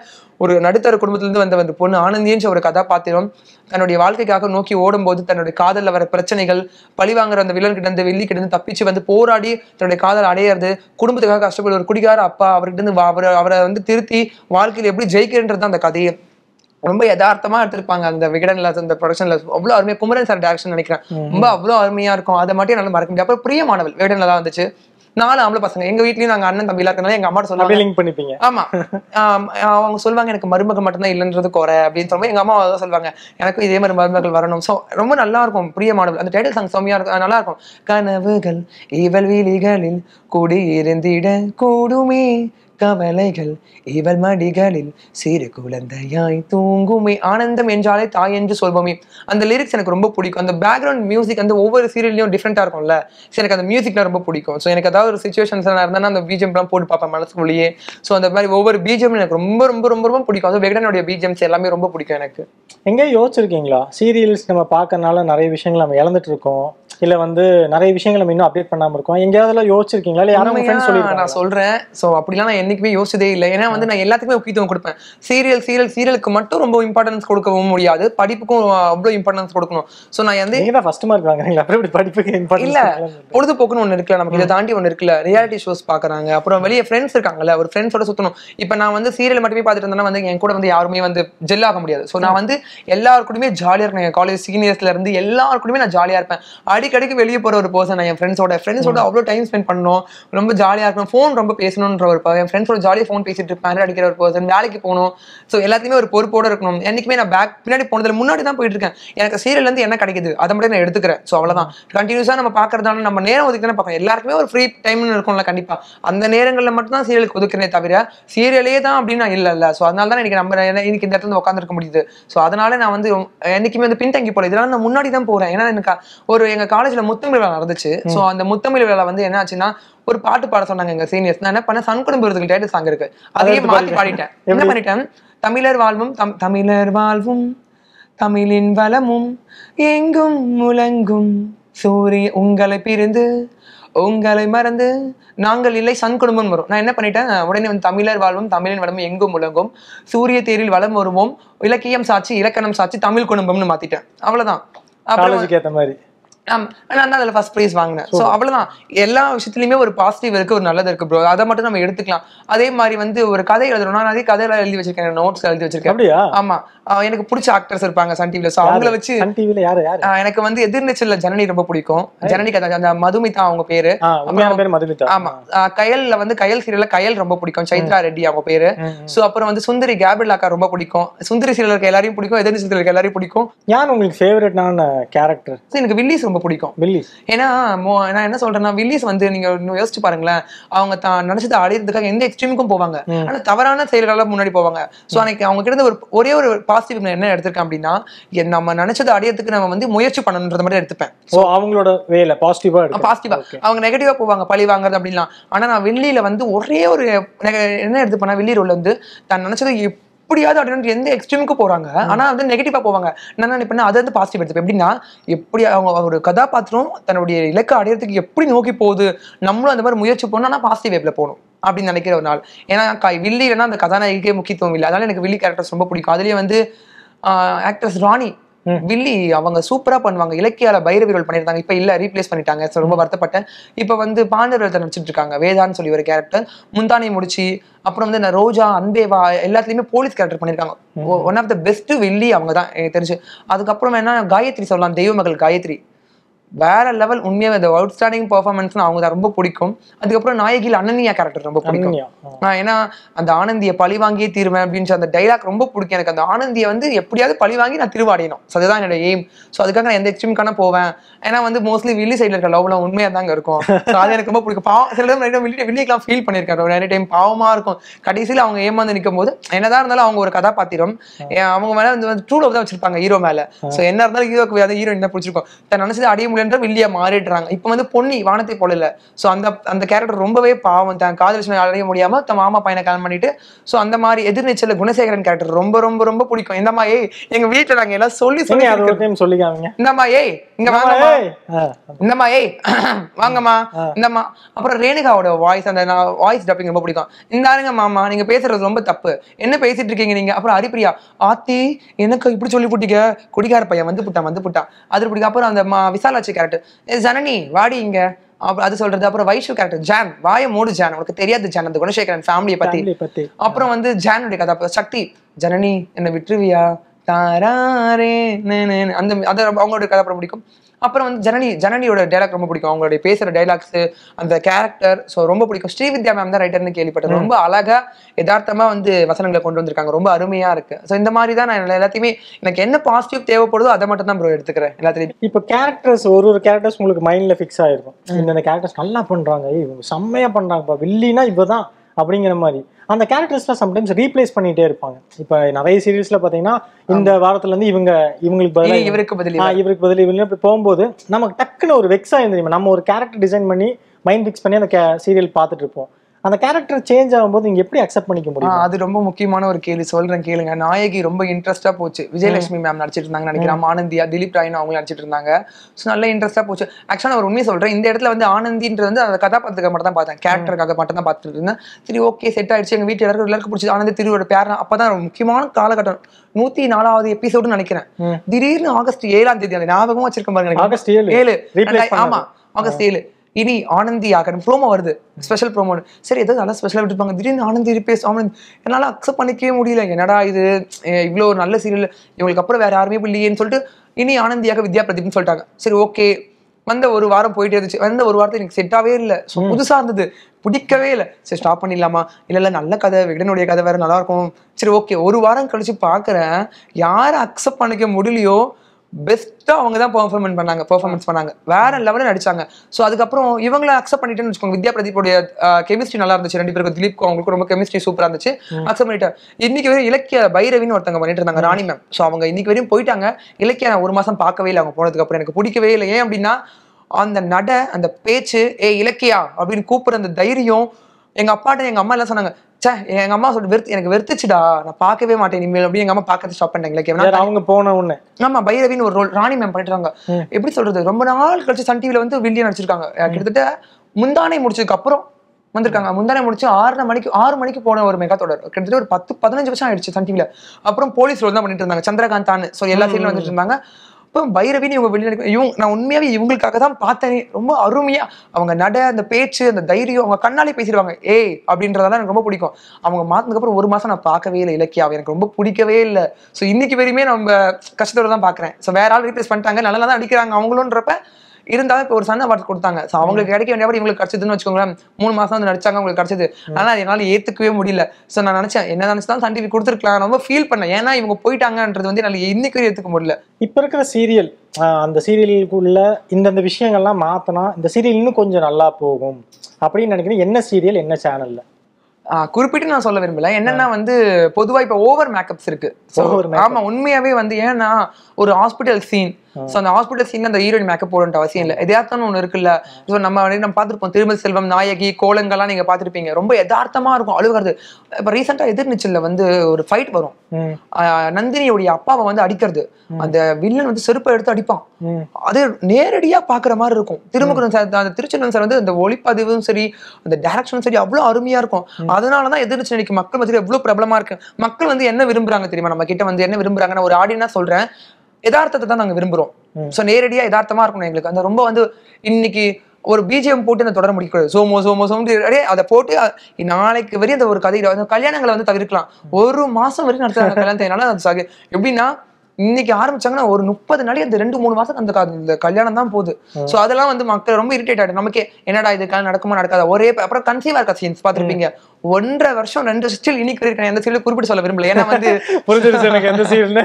ஒரு நடுத்தர குடும்பத்திலிருந்து வந்த வந்து பொண்ணு ஆனந்தின்னு ஒரு கதாபாத்திரம் தன்னுடைய வாழ்க்கைக்காக நோக்கி ஓடும்போது தன்னுடைய காதலில் வர பிரச்சனைகள் பழி வாங்குற அந்த வில்லன் கிட்ட இருந்து வெள்ளி கிட்ட இருந்து தப்பிச்சு வந்து போராடி தன்னுடைய காதல் அடையிறது குடும்பத்துக்காக கஷ்டப்படுற ஒரு குடிகார அப்பா அவர்கிட்ட இருந்து அவரை அவரை வந்து திருத்தி வாழ்க்கையில் எப்படி ஜெயிக்கிறன்றது அந்த கதையை ரொம்ப யதார்த்தமா எடுத்திருப்பாங்க அந்த விகடன்ல அந்த ப்ரொடக்ஷன்ல அவ்வளோ அருமையா குமரன் சார் டேரக்ஷன் நினைக்கிறேன் ரொம்ப அவ்வளோ அருமையா இருக்கும் அதை மட்டும் என்னால் மறக்க முடியாது அப்புறம் பிரியமானவள் விகடன்ல தான் வந்துச்சு நாலு ஆம்பளை பசங்க எங்க வீட்லயும் நாங்க அண்ணன் தம்பி இல்லாதனால எங்க அம்மா சொல்லுவாங்க பண்ணிப்பீங்க ஆமா அவங்க சொல்லுவாங்க எனக்கு மருமகள் மட்டும்தான் இல்லைன்றது குறை அப்படின்னு சொல்லும்போது எங்க அம்மா தான் சொல்லுவாங்க எனக்கும் இதே மாதிரி மருமகள் வரணும் சோ ரொம்ப நல்லா இருக்கும் பிரிய மாணவர்கள் அந்த டைட்டில் சாங் சோமியா இருக்கும் நல்லா இருக்கும் கனவுகள் இவள் வீலிகளில் குடியிருந்திட கூடுமே கவலைகள் இவள் மடிகளில் சிறு குழந்தையாய் தூங்குமே ஆனந்தம் என்றாலே தாய் என்று சொல்வோமே அந்த லிரிக்ஸ் எனக்கு ரொம்ப பிடிக்கும் அந்த பேக்ரவுண்ட் மியூசிக் அந்த ஒவ்வொரு சீரியல்லையும் டிஃப்ரெண்ட்டாக இருக்கும்ல ஸோ எனக்கு அந்த மியூசிக்லாம் ரொம்ப பிடிக்கும் ஸோ எனக்கு ஏதாவது ஒரு சுச்சுவேஷன்ஸ்லாம் இருந்தால் அந்த பிஜிஎம்லாம் போட்டு பார்ப்பேன் மனசுக்குள்ளேயே ஸோ அந்த மாதிரி ஒவ்வொரு பிஜிஎம் எனக்கு ரொம்ப ரொம்ப ரொம்ப ரொம்ப பிடிக்கும் அதுவும் வெகடனுடைய பிஜிஎம்ஸ் எல்லாமே ரொம்ப பிடிக்கும் எனக்கு எங்கேயும் யோசிச்சிருக்கீங்களா சீரியல்ஸ் நம்ம பார்க்கறனால நிறைய விஷயங்கள் நம்ம இழந்துட்டு இருக்கோம் இல்ல வந்து நிறைய விஷயங்கள் நம்ம இன்னும் அப்டேட் பண்ணாம இருக்கோம் எங்கேயாவது யோசிச்சிருக்கீங்களா யாரும் நான் சொல்றேன் ஸோ அப்படிலாம் நான் என்றைக்குமே யோசிச்சதே இல்லை ஏன்னா வந்து நான் எல்லாத்துக்குமே முக்கியத்துவம் கொடுப்பேன் சீரியல் சீரியல் சீரியலுக்கு மட்டும் ரொம்ப இம்பார்ட்டன்ஸ் கொடுக்கவும் முடியாது படிப்புக்கும் அவ்வளோ இம்பார்ட்டன்ஸ் கொடுக்கணும் ஸோ நான் வந்து ஃபர்ஸ்ட் படிப்புக்கு இல்லை பொழுதுபோக்குன்னு ஒன்று இருக்குல்ல நமக்கு இதை தாண்டி ஒன்று இருக்குல்ல ரியாலிட்டி ஷோஸ் பார்க்குறாங்க அப்புறம் வெளியே ஃப்ரெண்ட்ஸ் இருக்காங்கல்ல ஒரு ஃப்ரெண்ட்ஸோட சுத்தணும் இப்போ நான் வந்து சீரியல் மட்டுமே பார்த்துட்டு இருந்தேன்னா வந்து என் கூட வந்து யாருமே வந்து ஜெல்லாக முடியாது ஸோ நான் வந்து எல்லாருக்குமே ஜாலியாக இருக்கேன் என் காலேஜ் சீனியர்ஸ்ல இருந்து எல்லாருக்குமே நான் ஜாலியாக இருப்பேன் அடிக்கடிக்கு வெளியே போகிற ஒரு பர்சன் நான் என் ஃப்ரெண்ட்ஸோட ஃப்ரெண்ட்ஸோட அவ்வளோ டைம் ஸ்பெண்ட் பண்ணணும் ரொம்ப ஜாலியாக இருக்கணும் ஃபோன் ரொம்ப பேசணுன்ற ஒரு என் ஃப்ரெண்ட்ஸோட ஜாலியாக ஃபோன் பேசிட்டு இருப்பேன் அடிக்கிற ஒரு பர்சன் வேலைக்கு போகணும் ஸோ எல்லாத்தையுமே ஒரு பொறுப்போடு இருக்கணும் என்றைக்குமே நான் பேக் பின்னாடி போனதில் முன்னாடி தான் போயிட்டு இருக்கேன் எனக்கு வந்து என்ன கிடைக்குது அதை மட்டும் நான் எடுத்துக்கிறேன் ஸோ அவ்வளோதான் கண்டினியூஸாக நம்ம பார்க்கறதால நம்ம நேரம் ஒதுக்கி தானே பார்க்கணும் எல்லாருக்குமே ஒரு ஃப்ரீ டைம்னு இருக்கும்ல கண்டிப்பாக அந்த நேரங்களில் மட்டும் தான் சீரியலுக்கு ஒதுக்குறேன் தவிர சீரியலே தான் அப்படின்னு நான் இல்லை இல்லை ஸோ அதனால தான் எனக்கு நம்ம எனக்கு இந்த இடத்துல உட்காந்துருக்க முடியுது ஸோ அதனால நான் வந்து என்றைக்குமே வந்து பின்தங்கி போகல இதெல்லாம் நான் முன்னாடி தான் போகிறேன் ஏன்னா எனக்கு ஒரு எங்கள் காலேஜில் முத்தமிழ் விழா நடந்துச்சு ஸோ அந்த முத்தமிழ் விழா வந்து என்ன ஆச்சுன்னா ஒரு பாட்டு பாட சொன்னாங்க எங்க சீனியர்ஸ் நான் என்ன பண்ண சன்குடும்பத்துக்கு டேட்டு சாங் இருக்கு அதையே மாத்தி பாடிட்டேன் என்ன பண்ணிட்டேன் தமிழர் வாழ்வும் தம் தமிழர் வாழ்வும் தமிழின் வளமும் எங்கும் முழங்கும் சூரிய உங்களை பிரிந்து உங்களை மறந்து நாங்கள் இல்லை சன் குடும்பம் வரும் நான் என்ன பண்ணிட்டேன் உடனே வந்து தமிழர் வாழ்வும் தமிழின் வளமும் எங்கும் முழங்கும் சூரிய தேரில் வளம் வருவோம் இலக்கியம் சாட்சி இலக்கணம் சாட்சி தமிழ் குடும்பம்னு மாத்திட்டேன் அவ்வளவுதான் ஏற்ற மாதிரி நான் தான் அதில் ஃபர்ஸ்ட் ப்ரைஸ் வாங்கினேன் ஸோ அவ்வளோதான் எல்லா விஷயத்துலையுமே ஒரு பாசிட்டிவ் இருக்கு ஒரு நல்லது இருக்கு ப்ரோ அதை மட்டும் நம்ம எடுத்துக்கலாம் அதே மாதிரி வந்து ஒரு கதை எழுதணும்னா நிறைய கதையெல்லாம் எழுதி வச்சிருக்கேன் நோட்ஸ் எழுதி வச்சிருக்கேன் ஆமா எனக்கு பிடிச்ச ஆக்டர்ஸ் இருப்பாங்க சன் டிவில சோ அவங்கள வச்சு சன் டிவில யாரு யாரு எனக்கு வந்து எதிர்நீச்சல்ல ஜனனி ரொம்ப பிடிக்கும் ஜனனி கதை மதுமிதா அவங்க பேரு மதுமிதா ஆமா கயல்ல வந்து கயல் சீரியல்ல கயல் ரொம்ப பிடிக்கும் சைத்ரா ரெட்டி அவங்க பேரு சோ அப்புறம் வந்து சுந்தரி கேபிள் அக்கா ரொம்ப பிடிக்கும் சுந்தரி சீரியல் இருக்க எல்லாரையும் பிடிக்கும் எதிர்நீச்சல் இருக்க எல்லாரையும் பிடிக்கும் யார் உங்களுக்கு ஃபேவரட்டான கேரக்டர் எனக்கு வில்லிஸ் ரொம்ப பிடிக்கும் வில்லிஸ் ஏன்னா நான் என்ன சொல்றேன்னா வில்லிஸ் வந்து நீங்க யோசிச்சு பாருங்களேன் அவங்க தான் நினைச்சதை அடையிறதுக்காக எந்த எக்ஸ்ட்ரீமுக்கும் போவாங்க ஆனா தவறான செயல்களால முன்னாடி போவாங்க சோ அன்னைக்கு அவங்க கிட்ட ஒரு ஒரே ஒரு பாசிட்டிவ் என்ன எடுத்திருக்கேன் அப்படின்னா நம்ம நினைச்சதை அடையத்துக்கு நம்ம வந்து முயற்சி பண்ணணுன்ற மாதிரி எடுத்துப்பேன் ஸோ அவங்களோட வேலை பாசிட்டிவா பாசிட்டிவா அவங்க நெகட்டிவா போவாங்க பழி வாங்குறது அப்படின்லாம் ஆனா நான் வெள்ளியில வந்து ஒரே ஒரு என்ன எடுத்து வெள்ளி ரோல் வந்து தான் நினைச்சதை எப்படியாவது அப்படின்னு எந்த எக்ஸ்ட்ரீமுக்கு போறாங்க ஆனா வந்து நெகட்டிவா போவாங்க நான் நினைப்பேன் அது வந்து பாசிட்டிவ் எடுத்துப்பேன் எப்படின்னா எப்படி அவங்க ஒரு கதாபாத்திரம் தன்னுடைய இலக்கை அடையிறதுக்கு எப்படி நோக்கி போகுது நம்மளும் அந்த மாதிரி முயற்சி போனோம் ஆனால் பாசிட்டிவ் வேப்ல போகணும் அப்படின்னு நினைக்கிற ஒரு நாள் ஏன்னா வில்லி இல்லைன்னா அந்த கதாநாயகிக்கே முக்கியத்துவம் இல்லை அதனால எனக்கு வில்லி கேரக்டர்ஸ் ரொம்ப பிடிக்கும் அதுலயே வந்து ஆக்ட்ரஸ் ராணி வில்லி அவங்க சூப்பராக பண்ணுவாங்க இலக்கியால பைரவி ரோல் பண்ணியிருந்தாங்க இப்போ இல்லை ரீப்ளேஸ் பண்ணிட்டாங்க ரொம்ப வருத்தப்பட்டேன் இப்போ வந்து பாண்டவரத்தை நடிச்சிட்டு இருக்காங்க வேதான்னு சொல்லி ஒரு கேரக்டர் முந்தானை முடிச்சு அப்புறம் வந்து ரோஜா அன்பேவா எல்லாத்துலயுமே போலீஸ் கேரக்டர் பண்ணியிருக்காங்க ஒன் ஆஃப் த பெஸ்ட் வில்லி அவங்க தான் எனக்கு தெரிஞ்சு அதுக்கப்புறம் என்ன காயத்ரி சொல்லலாம் தெய்வ மகள் காயத்ரி வேற லெவல் உண்மையாக அந்த அவுட் ஸ்டாண்டிங் பர்ஃபார்மன்ஸ்னு அவங்க ரொம்ப பிடிக்கும் அதுக்கப்புறம் நாயகியில் அனன்யா கேரக்டர் ரொம்ப பிடிக்கும் நான் ஏன்னா அந்த ஆனந்திய பழி வாங்கியே தீருவேன் அப்படின்னு அந்த டைலாக் ரொம்ப பிடிக்கும் எனக்கு அந்த ஆனந்திய வந்து எப்படியாவது பழி வாங்கி நான் திருவாடினோம் ஸோ அதுதான் என்னோட எய்ம் ஸோ அதுக்காக நான் எந்த எக்ஸ்ட்ரீம்க்கான போவேன் ஏன்னா வந்து மோஸ்ட்லி வில்லி சைடில் இருக்க லவ்லாம் உண்மையாக தாங்க இருக்கும் ஸோ அது எனக்கு ரொம்ப பிடிக்கும் பாவம் சில டைம் நிறைய வில்லி வில்லிக்கெலாம் ஃபீல் பண்ணியிருக்காங்க நிறைய டைம் பாவமாக இருக்கும் கடைசியில் அவங்க ஏமாந்து நிற்கும் போது என்னதான் இருந்தாலும் அவங்க ஒரு கதாபாத்திரம் அவங்க மேலே வந்து ட்ரூ லவ் தான் வச்சிருப்பாங்க ஹீரோ மேலே ஸோ என்ன இருந்தாலும் ஹீரோக்கு ஹீரோ என்ன பிடிச்சிருக்கும் தான் நினச்சது அடைய அவங்கன்ற வில்லியா மாறிடுறாங்க இப்போ வந்து பொன்னி வானத்தை போல இல்ல சோ அந்த அந்த கேரக்டர் ரொம்பவே பாவம் தான் காதலிச்சு அடைய முடியாம தன் மாமா பையனை கல்யாணம் பண்ணிட்டு சோ அந்த மாதிரி எதிர்நீச்சல குணசேகரன் கேரக்டர் ரொம்ப ரொம்ப ரொம்ப பிடிக்கும் இந்த மாதிரி எங்க வீட்டுல நாங்க எல்லாம் சொல்லி சொல்லி சொல்லிக்காமீங்க இந்த மாதிரி இங்க வாங்கம்மா இந்தம்மா வாங்கம்மா இந்தம்மா அப்புறம் ரேணுகாவோட வாய்ஸ் அந்த வாய்ஸ் டப்பிங் ரொம்ப பிடிக்கும் இந்தாருங்க மாமா நீங்க பேசுறது ரொம்ப தப்பு என்ன பேசிட்டு இருக்கீங்க நீங்க அப்புறம் ஹரிப்பிரியா ஆத்தி எனக்கு இப்படி சொல்லி குட்டிக்க குடிகார பையன் வந்து புட்டான் வந்து புட்டான் அது பிடிக்கும் அப்புறம் அந்த விசாலாட்சி மீனாட்சி கேரக்டர் ஜனனி வாடி இங்க அது சொல்றது அப்புறம் வைஷு கேரக்டர் ஜான் வாய மூடு ஜான் உனக்கு தெரியாது ஜான் அந்த குணசேகரன் ஃபேமிலியை பத்தி அப்புறம் வந்து ஜானுடைய கதை சக்தி ஜனனி என்ன விட்டுருவியா தாராரே அந்த அது அவங்களுடைய கதாபாத்திரம் பிடிக்கும் அப்புறம் வந்து ஜனனி ஜனனியோட டைலாக் ரொம்ப பிடிக்கும் அவங்களுடைய பேசுகிற டைலாக்ஸ் அந்த கேரக்டர் ஸோ ரொம்ப பிடிக்கும் ஸ்ரீவித்யா மேம் தான் ரைட்டர்னு கேள்விப்பட்டது ரொம்ப அழகாக யதார்த்தமாக வந்து வசனங்களை கொண்டு வந்திருக்காங்க ரொம்ப அருமையாக இருக்கு ஸோ இந்த மாதிரி தான் நான் எல்லாத்தையுமே எனக்கு என்ன பாசிட்டிவ் தேவைப்படுதோ அதை மட்டும் தான் ப்ரோ எடுத்துக்கிறேன் எல்லாத்தையும் இப்போ கேரக்டர்ஸ் ஒரு ஒரு கேரக்டர்ஸ் உங்களுக்கு மைண்டில் ஃபிக்ஸ் ஆயிருக்கும் இந்த கேரக்டர்ஸ் நல்லா பண்ணுறாங்க செம்மையாக பண்ணுறாங்கப்பா வில்லினா இப்போ அப்படிங்கிற மாதிரி அந்த கேரக்டர்ஸ்லாம் சம்டைம்ஸ் ரீப்ளேஸ் பண்ணிட்டே இருப்பாங்க இப்போ நிறைய சீரியல்ஸ்ல பார்த்தீங்கன்னா இந்த வாரத்துல இருந்து இவங்க இவங்களுக்கு பதில் இவருக்கு பதில் இவருக்கு பதில் இவங்க இப்படி போகும்போது நமக்கு டக்குன்னு ஒரு வெக்ஸா தெரியுமா நம்ம ஒரு கேரக்டர் டிசைன் பண்ணி மைண்ட் ஃபிக்ஸ் பண்ணி அந்த சீரியல் பார்த்துட்டு இருப்போம் அந்த கேரக்டர் சேஞ்ச் ஆகும்போது நீங்க எப்படி அக்செப்ட் பண்ணிக்க முடியும் அது ரொம்ப முக்கியமான ஒரு கேள்வி சொல்றேன் கேளுங்க நாயகி ரொம்ப இன்ட்ரெஸ்டா போச்சு விஜயலட்சுமி மேம் நடிச்சிட்டு இருந்தாங்க நினைக்கிறேன் ஆனந்தியா திலீப் ராயின் அவங்க நடிச்சிட்டு இருந்தாங்க ஸோ நல்ல இன்ட்ரெஸ்டா போச்சு ஆக்சுவலா நான் உண்மையை சொல்றேன் இந்த இடத்துல வந்து ஆனந்தின்றது வந்து அந்த கதாபாத்திரத்துக்கு மட்டும் தான் பார்த்தேன் கேரக்டருக்காக மட்டும் தான் பார்த்துட்டு இருந்தேன் சரி ஓகே செட் ஆயிடுச்சு எங்க வீட்டு எல்லாருக்கும் எல்லாருக்கும் பிடிச்சி ஆனந்தி திருவோட பேர் அப்பதான் முக்கியமான காலகட்டம் நூத்தி நாலாவது எபிசோடு நினைக்கிறேன் திடீர்னு ஆகஸ்ட் ஏழாம் தேதி அந்த ஞாபகமும் வச்சிருக்க பாருங்க ஆகஸ்ட் ஏழு ஏழு ஆமா ஆகஸ்ட் ஏழு இனி ஆனந்தி ஆகணும் ப்ரோமோ வருது ஸ்பெஷல் ப்ரோமோ சரி ஏதோ நல்லா ஸ்பெஷலாக விட்டுருப்பாங்க திடீர்னு ஆனந்தி ரிப்பேஸ் ஆனந்த் என்னால் அக்செப்ட் பண்ணிக்கவே முடியல என்னடா இது இவ்வளோ ஒரு நல்ல சீரியல் இவங்களுக்கு அப்புறம் வேறு யாருமே இல்லையேன்னு சொல்லிட்டு இனி ஆனந்தியாக வித்யா பிரதீப்னு சொல்லிட்டாங்க சரி ஓகே வந்த ஒரு வாரம் போயிட்டே இருந்துச்சு வந்த ஒரு வாரத்தை எனக்கு செட்டாகவே இல்லை ஸோ புதுசாக இருந்தது பிடிக்கவே இல்லை சரி ஸ்டாப் பண்ணிடலாமா இல்லை இல்லை நல்ல கதை விகடனுடைய கதை வேறு நல்லாயிருக்கும் சரி ஓகே ஒரு வாரம் கழித்து பார்க்குறேன் யாரை அக்செப்ட் பண்ணிக்க முடியலையோ பெஸ்ட்டாக அவங்க தான் பெர்ஃபார்மன்ஸ் பண்ணாங்க பெர்ஃபார்மன்ஸ் பண்ணாங்க வேற லெவலில் நடிச்சாங்க ஸோ அதுக்கப்புறம் இவங்கள அக்செப்ட் பண்ணிட்டேன்னு வச்சுக்கோங்க வித்யா பிரதீப்போடைய கெமிஸ்ட்ரி நல்லா இருந்துச்சு ரெண்டு பேருக்கு திலீப் அவங்களுக்கு ரொம்ப கெமிஸ்ட்ரி சூப்பராக இருந்துச்சு அக்செப்ட் பண்ணிட்டேன் இன்னைக்கு வரையும் இலக்கிய பைரவின்னு ஒருத்தங்க பண்ணிட்டு இருந்தாங்க ராணி மேம் ஸோ அவங்க இன்னைக்கு வரையும் போயிட்டாங்க இலக்கிய நான் ஒரு மாதம் பார்க்கவே இல்லை அவங்க போனதுக்கப்புறம் எனக்கு பிடிக்கவே இல்லை ஏன் அப்படின்னா அந்த நட அந்த பேச்சு ஏ இலக்கியா அப்படின்னு கூப்பிட்ற அந்த தைரியம் எங்கள் அப்பாட்ட எங்கள் அம்மா எல்லாம் சொன்னாங்க சே எங்க அம்மா சொல்லி வெறுத்து எனக்கு வெறுத்துச்சுடா நான் பார்க்கவே மாட்டேன் இனிமேல் அப்படி எங்க அம்மா பார்க்கறது ஸ்டாப் பண்ணிட்டாங்களே அவங்க போன உடனே ஆமா பைரவின்னு ஒரு ரோல் ராணி மேம் பண்ணிட்டு எப்படி சொல்றது ரொம்ப நாள் கழிச்சு சன் டிவில வந்து வில்லியன் நடிச்சிருக்காங்க கிட்டத்தட்ட முந்தானை முடிச்சதுக்கு அப்புறம் வந்திருக்காங்க முந்தானை முடிச்சு ஆறரை மணிக்கு ஆறு மணிக்கு போன ஒரு மெகா தொடர் கிட்டத்தட்ட ஒரு பத்து பதினஞ்சு வருஷம் ஆயிடுச்சு சன் டிவில அப்புறம் போலீஸ் ரோல் தான் பண்ணிட்டு இருந்தாங்க சந்திரகாந்த் தான் ஸோ எல்லா சீரியலும் வந்துட்டு இருந்தாங்க இப்போ பைரவின்னு இவங்க வெளிநடக்க இவங்க நான் உண்மையாகவே இவங்களுக்காக தான் பார்த்தேன் ரொம்ப அருமையாக அவங்க நட அந்த பேச்சு அந்த தைரியம் அவங்க கண்ணாலே பேசிடுவாங்க ஏய் அப்படின்றதெல்லாம் எனக்கு ரொம்ப பிடிக்கும் அவங்க மாத்தினதுக்கப்புறம் ஒரு மாதம் நான் பார்க்கவே இல்லை இலக்கியாவை எனக்கு ரொம்ப பிடிக்கவே இல்லை ஸோ இன்னைக்கு வரையுமே நம்ம கஷ்டத்தோடு தான் பார்க்குறேன் ஸோ வேற ஆள் ரீப்ளேஸ் பண்ணிட்டாங்க நல்லா தான் அடிக்கிறாங்க அவங்களும்ன்றப்ப இருந்தாலும் இப்போ ஒரு சன் அவார்ட் கொடுத்தாங்க ஸோ அவங்களுக்கு கிடைக்க வேண்டிய இவங்களுக்கு கிடைச்சதுன்னு வச்சுக்கோங்களேன் மூணு மாதம் வந்து நடிச்சாங்க அவங்களுக்கு கிடைச்சது ஆனால் அது என்னால் ஏற்றுக்கவே முடியல ஸோ நான் நினச்சேன் என்ன நினச்சாலும் சன் டிவி கொடுத்துருக்கலாம் ரொம்ப ஃபீல் பண்ணேன் ஏன்னா இவங்க போயிட்டாங்கன்றது வந்து என்னால் இன்னைக்கு ஏற்றுக்க முடியல இப்போ இருக்கிற சீரியல் அந்த சீரியலுக்குள்ள இந்தந்த விஷயங்கள்லாம் மாற்றினா இந்த சீரியல் இன்னும் கொஞ்சம் நல்லா போகும் அப்படின்னு நினைக்கிறேன் என்ன சீரியல் என்ன சேனலில் குறிப்பிட்டு நான் சொல்ல விரும்பல என்னன்னா வந்து பொதுவா இப்ப ஓவர் மேக்கப்ஸ் இருக்கு ஆமா உண்மையாவே வந்து ஏன்னா ஒரு ஹாஸ்பிட்டல் சீன் ஸோ அந்த ஹாஸ்பிட்டல் சீன் அந்த ஹீரோயின் மேக்கப் போடணுன்ற அவசியம் இல்லை எதார்த்தம்னு ஒன்று இருக்குல்ல ஸோ நம்ம நம்ம பார்த்துருப்போம் திருமல் செல்வம் நாயகி கோலங்கள்லாம் நீங்க பார்த்துருப்பீங்க ரொம்ப எதார்த்தமாக இருக்கும் அழுகிறது இப்போ ரீசெண்டாக எதிர்நீச்சல்ல வந்து ஒரு ஃபைட் வரும் நந்தினியுடைய அப்பாவை வந்து அடிக்கிறது அந்த வில்லன் வந்து செருப்பை எடுத்து அடிப்பான் அது நேரடியா பாக்குற மாதிரி இருக்கும் திருமுகன் சார் அந்த திருச்செந்தன் சார் வந்து அந்த ஒளிப்பதிவும் சரி அந்த டேரக்ஷனும் சரி அவ்வளவு அருமையா இருக்கும் தான் எதிர்நீச்சல் இன்னைக்கு மக்கள் வந்து எவ்வளவு பிரபலமா இருக்கு மக்கள் வந்து என்ன விரும்புறாங்க தெரியுமா நம்ம கிட்ட வந்து என்ன விரும்புறாங்கன்னா ஒரு ஆடியன்னா சொல்றேன் யதார்த்தத்தை தான் நாங்கள் விரும்புகிறோம் ஸோ நேரடியாக யதார்த்தமாக இருக்கணும் எங்களுக்கு அந்த ரொம்ப வந்து இன்னைக்கு ஒரு பிஜிஎம் போட்டு அந்த தொடர முடிக்கூடாது சோமோ சோமோ சோம் அடே அதை போட்டு நாளைக்கு வரையும் அந்த ஒரு கதையில அந்த கல்யாணங்களை வந்து தவிர்க்கலாம் ஒரு மாதம் வரையும் நடத்துறாங்க கல்யாணத்தினால அது எப்படின்னா இன்னைக்கு ஆரம்பிச்சாங்கன்னா ஒரு முப்பது நாளை அந்த ரெண்டு மூணு மாசத்துக்கு அந்த இந்த கல்யாணம் தான் போகுது ஸோ அதெல்லாம் வந்து மக்கள் ரொம்ப இரிட்டேட் ஆகிடும் நமக்கு என்னடா இது கல்யாணம் நடக்குமா நடக்காது ஒரே அப்புறம் கன்சீவா இருக்க சீன்ஸ் பார்த்துருப்பீங்க ஒன்றரை வருஷம் ரெண்டு ஸ்டில் இன்னைக்கு இருக்கேன் எந்த சீரியல் குறிப்பிட்டு சொல்ல விரும்பல ஏன்னா வந்து புரிஞ்சிருச்சு எனக்கு எந்த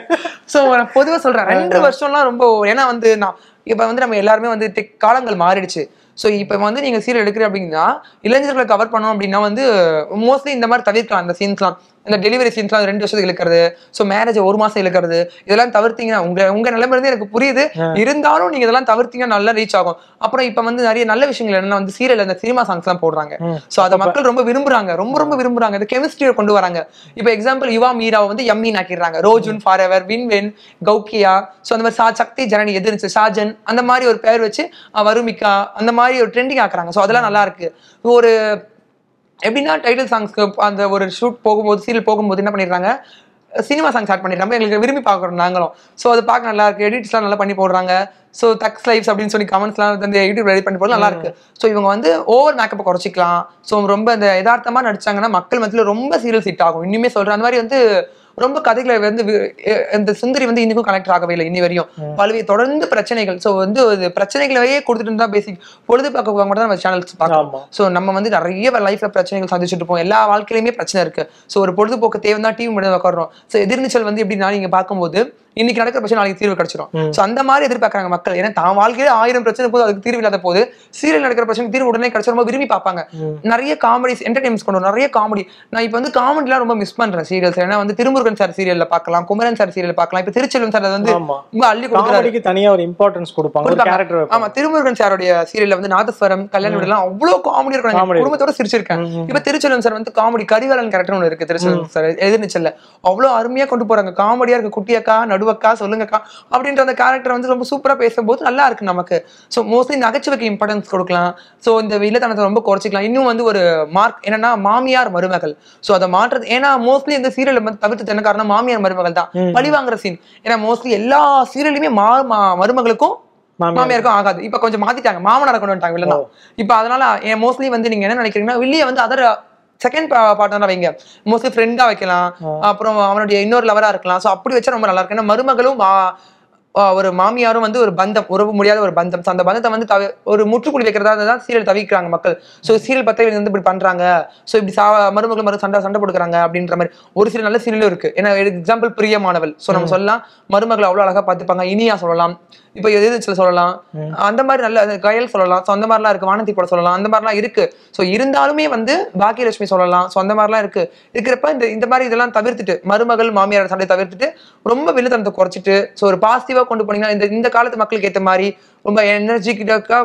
ஸோ நான் பொதுவாக சொல்றேன் ரெண்டு வருஷம்லாம் ரொம்ப ஏன்னா வந்து நான் இப்போ வந்து நம்ம எல்லாருமே வந்து காலங்கள் மாறிடுச்சு ஸோ இப்போ வந்து நீங்க சீரியல் எடுக்கிற அப்படின்னா இளைஞர்களை கவர் பண்ணணும் அப்படின்னா வந்து மோஸ்ட்லி இந்த மாதிரி தவிர்க்கலாம் அந்த சீன்ஸ்லாம் இந்த டெலிவரி சீன்ஸ்லாம் ரெண்டு வருஷத்துக்கு இழுக்கிறது ஸோ மேரேஜ் ஒரு மாசம் இழுக்கிறது இதெல்லாம் தவிர்த்தீங்கன்னா உங்க உங்க நிலைமை இருந்து எனக்கு புரியுது இருந்தாலும் நீங்க இதெல்லாம் தவிர்த்தீங்கன்னா நல்லா ரீச் ஆகும் அப்புறம் இப்போ வந்து நிறைய நல்ல விஷயங்கள் என்னன்னா வந்து சீரியல் அந்த சினிமா சாங்ஸ் எல்லாம் போடுறாங்க ஸோ அதை மக்கள் ரொம்ப விரும்புறாங்க ரொம்ப ரொம்ப விரும்புறாங்க இந்த கெமிஸ்ட்ரியை கொண்டு வராங்க இப்போ எக்ஸாம்பிள் யுவா மீராவை வந்து எம்மின் ஆக்கிடுறாங்க ரோஜுன் ஃபார் எவர் வின் வின் கௌக்கியா ஸோ அந்த மாதிரி சா சக்தி ஜனனி எது இருந்துச்சு ஷாஜன் அந்த மாதிரி ஒரு பேர் வச்சு வருமிக்கா அந்த மாதிரி ஒரு ட்ரெண்டிங் ஆக்குறாங்க ஸோ அதெல்லாம் நல்லா இருக்கு ஒரு எப்படின்னா டைட்டில் சாங்ஸ்க்கு அந்த ஒரு ஷூட் போகும்போது சீரியல் போகும்போது என்ன பண்ணிடுறாங்க சினிமா சாங் ஸ்டார்ட் பண்ணிடுறாங்க எங்களுக்கு விரும்பி பார்க்குறோம் நாங்களும் ஸோ அது பார்க்க நல்லா இருக்குது எடிட்ஸ்லாம் நல்லா பண்ணி போடுறாங்க ஸோ தக்ஸ் லைஃப்ஸ் அப்படின்னு சொல்லி கமெண்ட்ஸ்லாம் வந்து யூடியூப் ரெடி பண்ணி போது நல்லா இருக்கு ஸோ இவங்க வந்து ஓவர் மேக்கப்பை குறைச்சிக்கலாம் ஸோ ரொம்ப அந்த யதார்த்தமாக நடிச்சாங்கன்னா மக்கள் மத்தியில் ரொம்ப சீரியல் ஹிட் ஆகும் இன்னுமே சொல்கிறேன் அந்த மாதிரி வந்து ரொம்ப கதைகளை வந்து இந்த சுந்தரி வந்து இன்னைக்கும் கனெக்ட் ஆகவே இல்லை இனி வரையும் பல்வேறு தொடர்ந்து பிரச்சனைகள் ஸோ வந்து ஒரு பிரச்சனைகளையே கொடுத்துட்டு இருந்தா பேசி போக மட்டும் தான் நம்ம சேனல்ஸ் பார்க்கலாம் ஸோ நம்ம வந்து நிறைய லைஃப்ல பிரச்சனைகள் சந்திச்சுட்டு இருப்போம் எல்லா வாழ்க்கையிலுமே பிரச்சனை இருக்கு ஸோ ஒரு பொழுதுபோக்கு தேவை தான் டிவி மட்டும் உட்காடுறோம் ஸோ எதிர்நீச்சல் வந்து எப்படின்னா நீங்க பார்க்கும்போது இன்னைக்கு நடக்கிற பிரச்சனை நாளைக்கு தீர்வு கிடைச்சிடும் அந்த மாதிரி எதிர்பார்க்குறாங்க மக்கள் ஏன்னா தான் வாழ்க்கையில ஆயிரம் பிரச்சனை போது அதுக்கு தீர்வு இல்லாத போது சீரியல் நடக்கிற பிரச்சனை தீர்வு உடனே கிடைச்ச ரொம்ப விரும்பி பார்ப்பாங்க நிறைய காமெடிஸ் என்டர்டைன்மெண்ட்ஸ் கொண்டு நிறைய காமெடி நான் இப்போ வந்து எல்லாம் ரொம்ப மிஸ் பண்றேன் சீரியல்ஸ் ஏன்னா வந்து திருமுருகன் சார் சீரியல்ல பார்க்கலாம் குமரன் சார் சீரியல் பார்க்கலாம் இப்போ திருச்செல்வன் சார் வந்து ரொம்ப அள்ளி கொடுக்கறதுக்கு தனியா ஒரு இம்பார்ட்டன்ஸ் கொடுப்பாங்க ஆமா திருமுருகன் சாருடைய சீரியல்ல வந்து நாதஸ்வரம் கல்யாணம் எல்லாம் அவ்வளவு காமெடி இருக்கும் குடும்பத்தோட சிரிச்சிருக்கேன் இப்ப திருச்செல்வன் சார் வந்து காமெடி கரிகாலன் கேரக்டர் ஒன்று இருக்கு திருச்செல்வன் சார் எதிர்நீச்சல்ல அவ்வளவு அருமையா கொண்டு போறாங்க காமெடியா இருக்கு குட்டியக்கா நடு நடுவக்கா சொல்லுங்கக்கா அப்படின்ற அந்த கேரக்டர் வந்து ரொம்ப சூப்பராக பேசும்போது நல்லா இருக்கு நமக்கு ஸோ மோஸ்ட்லி நகைச்சுவைக்கு இம்பார்ட்டன்ஸ் கொடுக்கலாம் ஸோ இந்த இல்லத்தனத்தை ரொம்ப குறைச்சிக்கலாம் இன்னும் வந்து ஒரு மார்க் என்னன்னா மாமியார் மருமகள் ஸோ அதை மாற்றுறது ஏன்னா மோஸ்ட்லி இந்த சீரியல் வந்து தவிர்த்து என்ன காரணம் மாமியார் மருமகள் தான் பழி வாங்குற சீன் ஏன்னா மோஸ்ட்லி எல்லா சீரியலுமே மா மருமகளுக்கும் மாமியாருக்கும் ஆகாது இப்ப கொஞ்சம் மாத்திட்டாங்க மாமனார் கொண்டு வந்துட்டாங்க இல்லைன்னா இப்ப அதனால மோஸ்ட்லி வந்து நீங்க என்ன நினைக்கிறீங்கன்னா வெளியே வந்து அதர் செகண்ட் பார்ட்னரா uh, வைங்க மோஸ்ட்லி ஃப்ரெண்டா வைக்கலாம் அப்புறம் அவனுடைய இன்னொரு லவரா இருக்கலாம் சோ அப்படி வச்சா ரொம்ப நல்லா இருக்கும் ஏன்னா மருமகளும் ஒரு மாமியாரும் வந்து ஒரு பந்தம் உறவு முடியாத ஒரு பந்தம் அந்த பந்தத்தை வந்து தவி ஒரு முற்றுக்குடி வைக்கிறதா தான் சீரியல் தவிக்கிறாங்க மக்கள் ஸோ சீரியல் பற்றி வந்து இப்படி பண்றாங்க ஸோ இப்படி சா மருமகள் மருந்து சண்டை சண்டை கொடுக்குறாங்க அப்படின்ற மாதிரி ஒரு சில நல்ல சீரியலும் இருக்கு ஏன்னா எக்ஸாம்பிள் பிரியமானவள் ஸோ நம்ம சொல்லலாம் மருமகளை அவ்வளோ அழகா பார்த்துப்பாங்க இனியா சொல்லலாம் இப்போ சில சொல்லலாம் அந்த மாதிரி நல்ல கயல் சொல்லலாம் ஸோ அந்த மாதிரிலாம் இருக்கு வானத்தி போட சொல்லலாம் அந்த மாதிரிலாம் இருக்கு ஸோ இருந்தாலுமே வந்து பாக்கியலட்சுமி சொல்லலாம் ஸோ அந்த மாதிரிலாம் இருக்கு இருக்கிறப்ப இந்த இந்த மாதிரி இதெல்லாம் தவிர்த்துட்டு மருமகள் மாமியார் சண்டை தவிர்த்துட்டு ரொம்ப வில்லுத்தனத்தை குறைச்சிட்டு ஸோ ஒரு பாசிட்டிவா தெளிவாக கொண்டு போனீங்கன்னா இந்த இந்த காலத்து மக்களுக்கு ஏற்ற மாதிரி ரொம்ப எனர்ஜி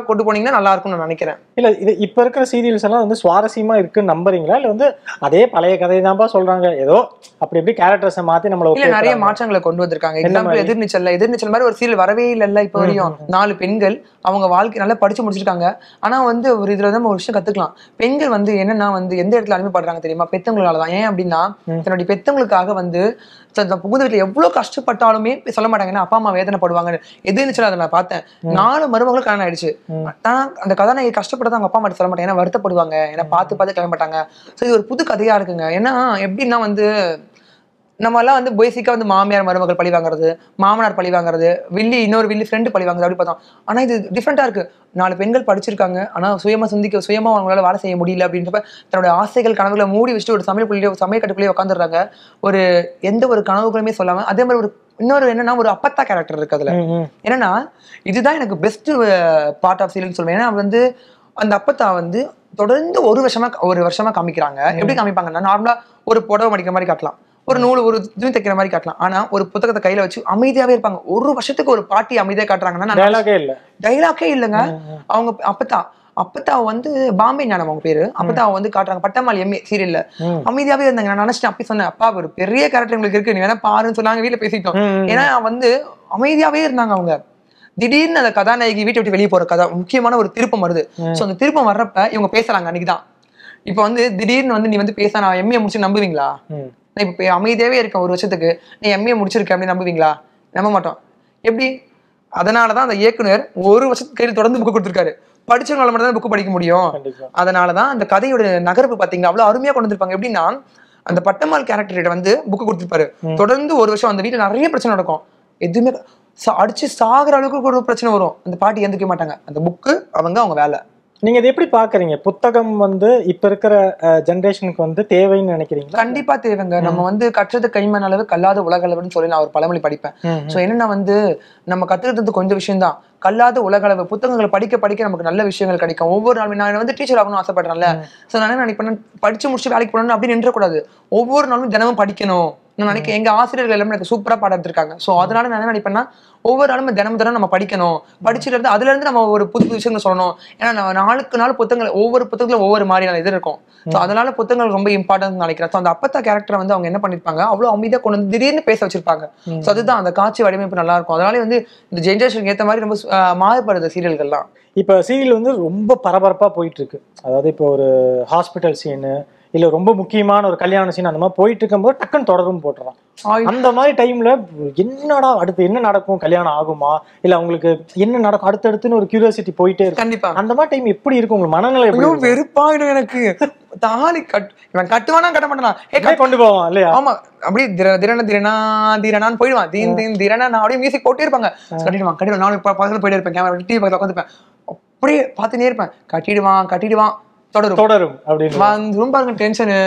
கொண்டு போனீங்கன்னா நல்லா இருக்கும்னு நான் நினைக்கிறேன் இல்ல இது இப்ப இருக்கிற சீரியல்ஸ் எல்லாம் வந்து சுவாரஸ்யமா இருக்குன்னு நம்புறீங்களா இல்ல வந்து அதே பழைய கதை தான்ப்பா சொல்றாங்க ஏதோ அப்படி எப்படி கேரக்டர்ஸை மாத்தி நம்மள இல்ல நிறைய மாற்றங்களை கொண்டு வந்திருக்காங்க எக்ஸாம்பிள் எதிர்நீச்சல் எதிர்நீச்சல் மாதிரி ஒரு சீரியல் வரவே இல்ல இப்ப வரையும் நாலு பெண்கள் அவங்க வாழ்க்கை நல்லா படிச்சு முடிச்சிருக்காங்க ஆனா வந்து ஒரு இதுல நம்ம ஒரு விஷயம் கத்துக்கலாம் பெண்கள் வந்து என்னன்னா வந்து எந்த இடத்துல அடிமைப்படுறாங்க தெரியுமா பெத்தவங்களால தான் ஏன் அப்படின்னா தன்னுடைய பெத்தவங்களுக்காக வந்து புகுந்த வீட்டுல எவ்வளவு கஷ்டப்பட்டாலுமே சொல்ல மாட்டாங்க ஏன்னா அப்பா அம்மா வேதனை படுவாங்க எதிர்நீச்சல் அதை நான் பார்த்தேன் நான் நாலு மருமகளும் கல்யாணம் ஆயிடுச்சு தான் அந்த கதை நான் கஷ்டப்படுறது அவங்க அப்பா மட்டும் சொல்ல மாட்டேன் ஏன்னா வருத்தப்படுவாங்க ஏன்னா பார்த்து பார்த்து கிளம்பிட்டாங்க ஸோ இது ஒரு புது கதையா இருக்குங்க ஏன்னா எப்படின்னா வந்து நம்ம எல்லாம் வந்து பேசிக்கா வந்து மாமியார் மருமகள் பழி வாங்குறது மாமனார் பழி வாங்குறது வில்லி இன்னொரு வில்லி ஃப்ரெண்டு பழி வாங்குறது அப்படி பார்த்தோம் ஆனா இது டிஃப்ரெண்டா இருக்கு நாலு பெண்கள் படிச்சிருக்காங்க ஆனா சுயமா சிந்திக்க சுயமா அவங்களால வேலை செய்ய முடியல அப்படின்றப்ப தன்னோட ஆசைகள் கனவுகளை மூடி வச்சுட்டு ஒரு சமையல் புள்ளியோ சமையல் கட்டுக்குள்ளேயே உட்காந்துறாங்க ஒரு எந்த ஒரு கனவுகளுமே சொல்லாம அதே மாதிரி ஒரு இன்னொரு என்னன்னா ஒரு அப்பத்தா கேரக்டர் இருக்கு அதுல என்னன்னா இதுதான் எனக்கு பெஸ்ட் பார்ட் ஆஃப் சீரியல் சொல்லுவேன் ஏன்னா வந்து அந்த அப்பத்தா வந்து தொடர்ந்து ஒரு வருஷமா ஒரு வருஷமா காமிக்கிறாங்க எப்படி காமிப்பாங்கன்னா நார்மலா ஒரு புடவை மடிக்கிற மாதிரி காட்டலாம் ஒரு நூல் ஒரு துணி தைக்கிற மாதிரி காட்டலாம் ஆனா ஒரு புத்தகத்தை கையில வச்சு அமைதியாவே இருப்பாங்க ஒரு வருஷத்துக்கு ஒரு பாட்டி அமைதியா காட்டுறாங்கன்னா டைலாக்கே இல்லைங்க அவங்க அப்பதான் அப்பத்தா வந்து பாம்பே ஞானம் அவங்க பேரு அப்பத்தா வந்து காட்டுறாங்க பட்டமாளி எம்ஏ சீரியல்ல அமைதியாவே இருந்தாங்க நான் நினைச்சேன் அப்படி சொன்னேன் அப்பா ஒரு பெரிய கேரக்டர் உங்களுக்கு இருக்கு நீங்க வேணா பாருன்னு சொன்னாங்க வீட்டுல பேசிட்டோம் ஏன்னா வந்து அமைதியாவே இருந்தாங்க அவங்க திடீர்னு அந்த கதாநாயகி வீட்டை விட்டு வெளியே போற கதை முக்கியமான ஒரு திருப்பம் வருது சோ அந்த திருப்பம் வர்றப்ப இவங்க பேசுறாங்க அன்னைக்குதான் இப்ப வந்து திடீர்னு வந்து நீ வந்து பேச நான் எம்ஏ முடிச்சு நம்புவீங்களா நான் இப்போ அமைதியாகவே இருக்கேன் ஒரு வருஷத்துக்கு நீ எம்ஏ முடிச்சிருக்கேன் அப்படின்னு நம்புவீங்களா நம்ப மாட்டோம் எப்படி அதனால தான் அந்த இயக்குனர் ஒரு வருஷத்துக்கு கையில் தொடர்ந்து புக்கு கொடுத்துருக்காரு படிச்சவங்களால மட்டும் தான் புக்கு படிக்க முடியும் அதனால தான் அந்த கதையோட நகர்ப்பு பார்த்தீங்கன்னா அவ்வளோ அருமையாக கொண்டு வந்திருப்பாங்க எப்படின்னா அந்த பட்டம்மாள் கேரக்டர்கிட்ட வந்து புக்கு கொடுத்துருப்பாரு தொடர்ந்து ஒரு வருஷம் அந்த வீட்டில் நிறைய பிரச்சனை நடக்கும் எதுவுமே அடிச்சு சாகிற அளவுக்கு ஒரு பிரச்சனை வரும் அந்த பாட்டி எந்திரிக்க மாட்டாங்க அந்த புக்கு அவங்க அவங்க வேலை நீங்க இது எப்படி பாக்குறீங்க புத்தகம் வந்து இப்ப இருக்கிற ஜென்ரேஷனுக்கு வந்து தேவைன்னு நினைக்கிறீங்க கண்டிப்பா தேவைங்க நம்ம வந்து கற்றது கைமண் அளவு கல்லாத உலக அளவுன்னு சொல்லி நான் ஒரு பழமொழி படிப்பேன் சோ என்னன்னா வந்து நம்ம கற்றுக்கிறது கொஞ்சம் விஷயம்தான் கல்லாத உலக அளவு புத்தகங்களை படிக்க படிக்க நமக்கு நல்ல விஷயங்கள் கிடைக்கும் ஒவ்வொரு நாள் நான் வந்து டீச்சர் ஆகணும்னு ஆசைப்படுறேன்ல சோ நான் நினைப்பேன் படிச்சு முடிச்சு வேலைக்கு போகணும்னு அப்படின்னு நின்றக்கூடாது ஒவ்வொரு நாளும் தினமும் படிக்கணும் நினைக்கிறேன் எங்க ஆசிரியர்கள் எல்லாமே எனக்கு சூப்பரா பாடம் எடுத்திருக்காங்க ஸோ அதனால நான் என்ன நினைப்பேன்னா ஒவ்வொரு நாளும் தினமும் தினம் நம்ம படிக்கணும் படிச்சுட்டு இருந்து அதுல இருந்து நம்ம ஒரு புது விஷயங்கள் சொல்லணும் ஏன்னா நாளுக்கு நாள் புத்தகங்கள் ஒவ்வொரு புத்தகங்களும் ஒவ்வொரு மாதிரியான இது இருக்கும் ஸோ அதனால புத்தகங்கள் ரொம்ப இம்பார்ட்டன்ட் நினைக்கிறேன் ஸோ அந்த அப்பத்தா கேரக்டர் வந்து அவங்க என்ன பண்ணிருப்பாங்க அவ்வளோ அமைதியா கொண்டு வந்து திடீர்னு பேச வச்சிருப்பாங்க ஸோ அதுதான் அந்த காட்சி வடிவமைப்பு நல்லா இருக்கும் அதனால வந்து இந்த ஜென்ரேஷனுக்கு ஏற்ற மாதிரி ரொம்ப மாறுபடுது சீரியல்கள்லாம் இப்போ சீரியல் வந்து ரொம்ப பரபரப்பாக போயிட்டு இருக்கு அதாவது இப்போ ஒரு ஹாஸ்பிட்டல் சீனு இல்ல ரொம்ப முக்கியமான ஒரு கல்யாண சீன் அந்த மாதிரி போயிட்டு இருக்கும்போது டக்குன்னு தொடரும் போட்டுறான் அந்த மாதிரி டைம்ல என்னடா அடுத்து என்ன நடக்கும் கல்யாணம் ஆகுமா இல்ல அவங்களுக்கு என்ன நடக்கும் அடுத்தடுத்துன்னு ஒரு கியூரியாசிட்டி போயிட்டே இருக்கும் கண்டிப்பா அந்த மாதிரி டைம் எப்படி இருக்கும் உங்களுக்கு மனநிலை வெறுப்பாயிடும் எனக்கு தாலி கட் இவன் கட்டுவானா கட்ட மாட்டானா ஏ கொண்டு போவான் இல்லையா ஆமா அப்படியே திர திரண திரணா திரணான்னு போயிடுவான் தீன் தீன் திரண நான் அப்படியே மியூசிக் போட்டே இருப்பாங்க கட்டிடுவான் கட்டிடுவான் நானும் பக்கத்துல போயிட்டே இருப்பேன் கேமரா டிவி பக்கத்துல உட்காந்துருப்பேன் அப்படியே பார்த்துனே இருப்பேன் கட்டிடுவான் கட்டிடுவான் தொடரும் தொடரும் அப்படின்னு வந்துரும் பாருங்க டென்ஷனு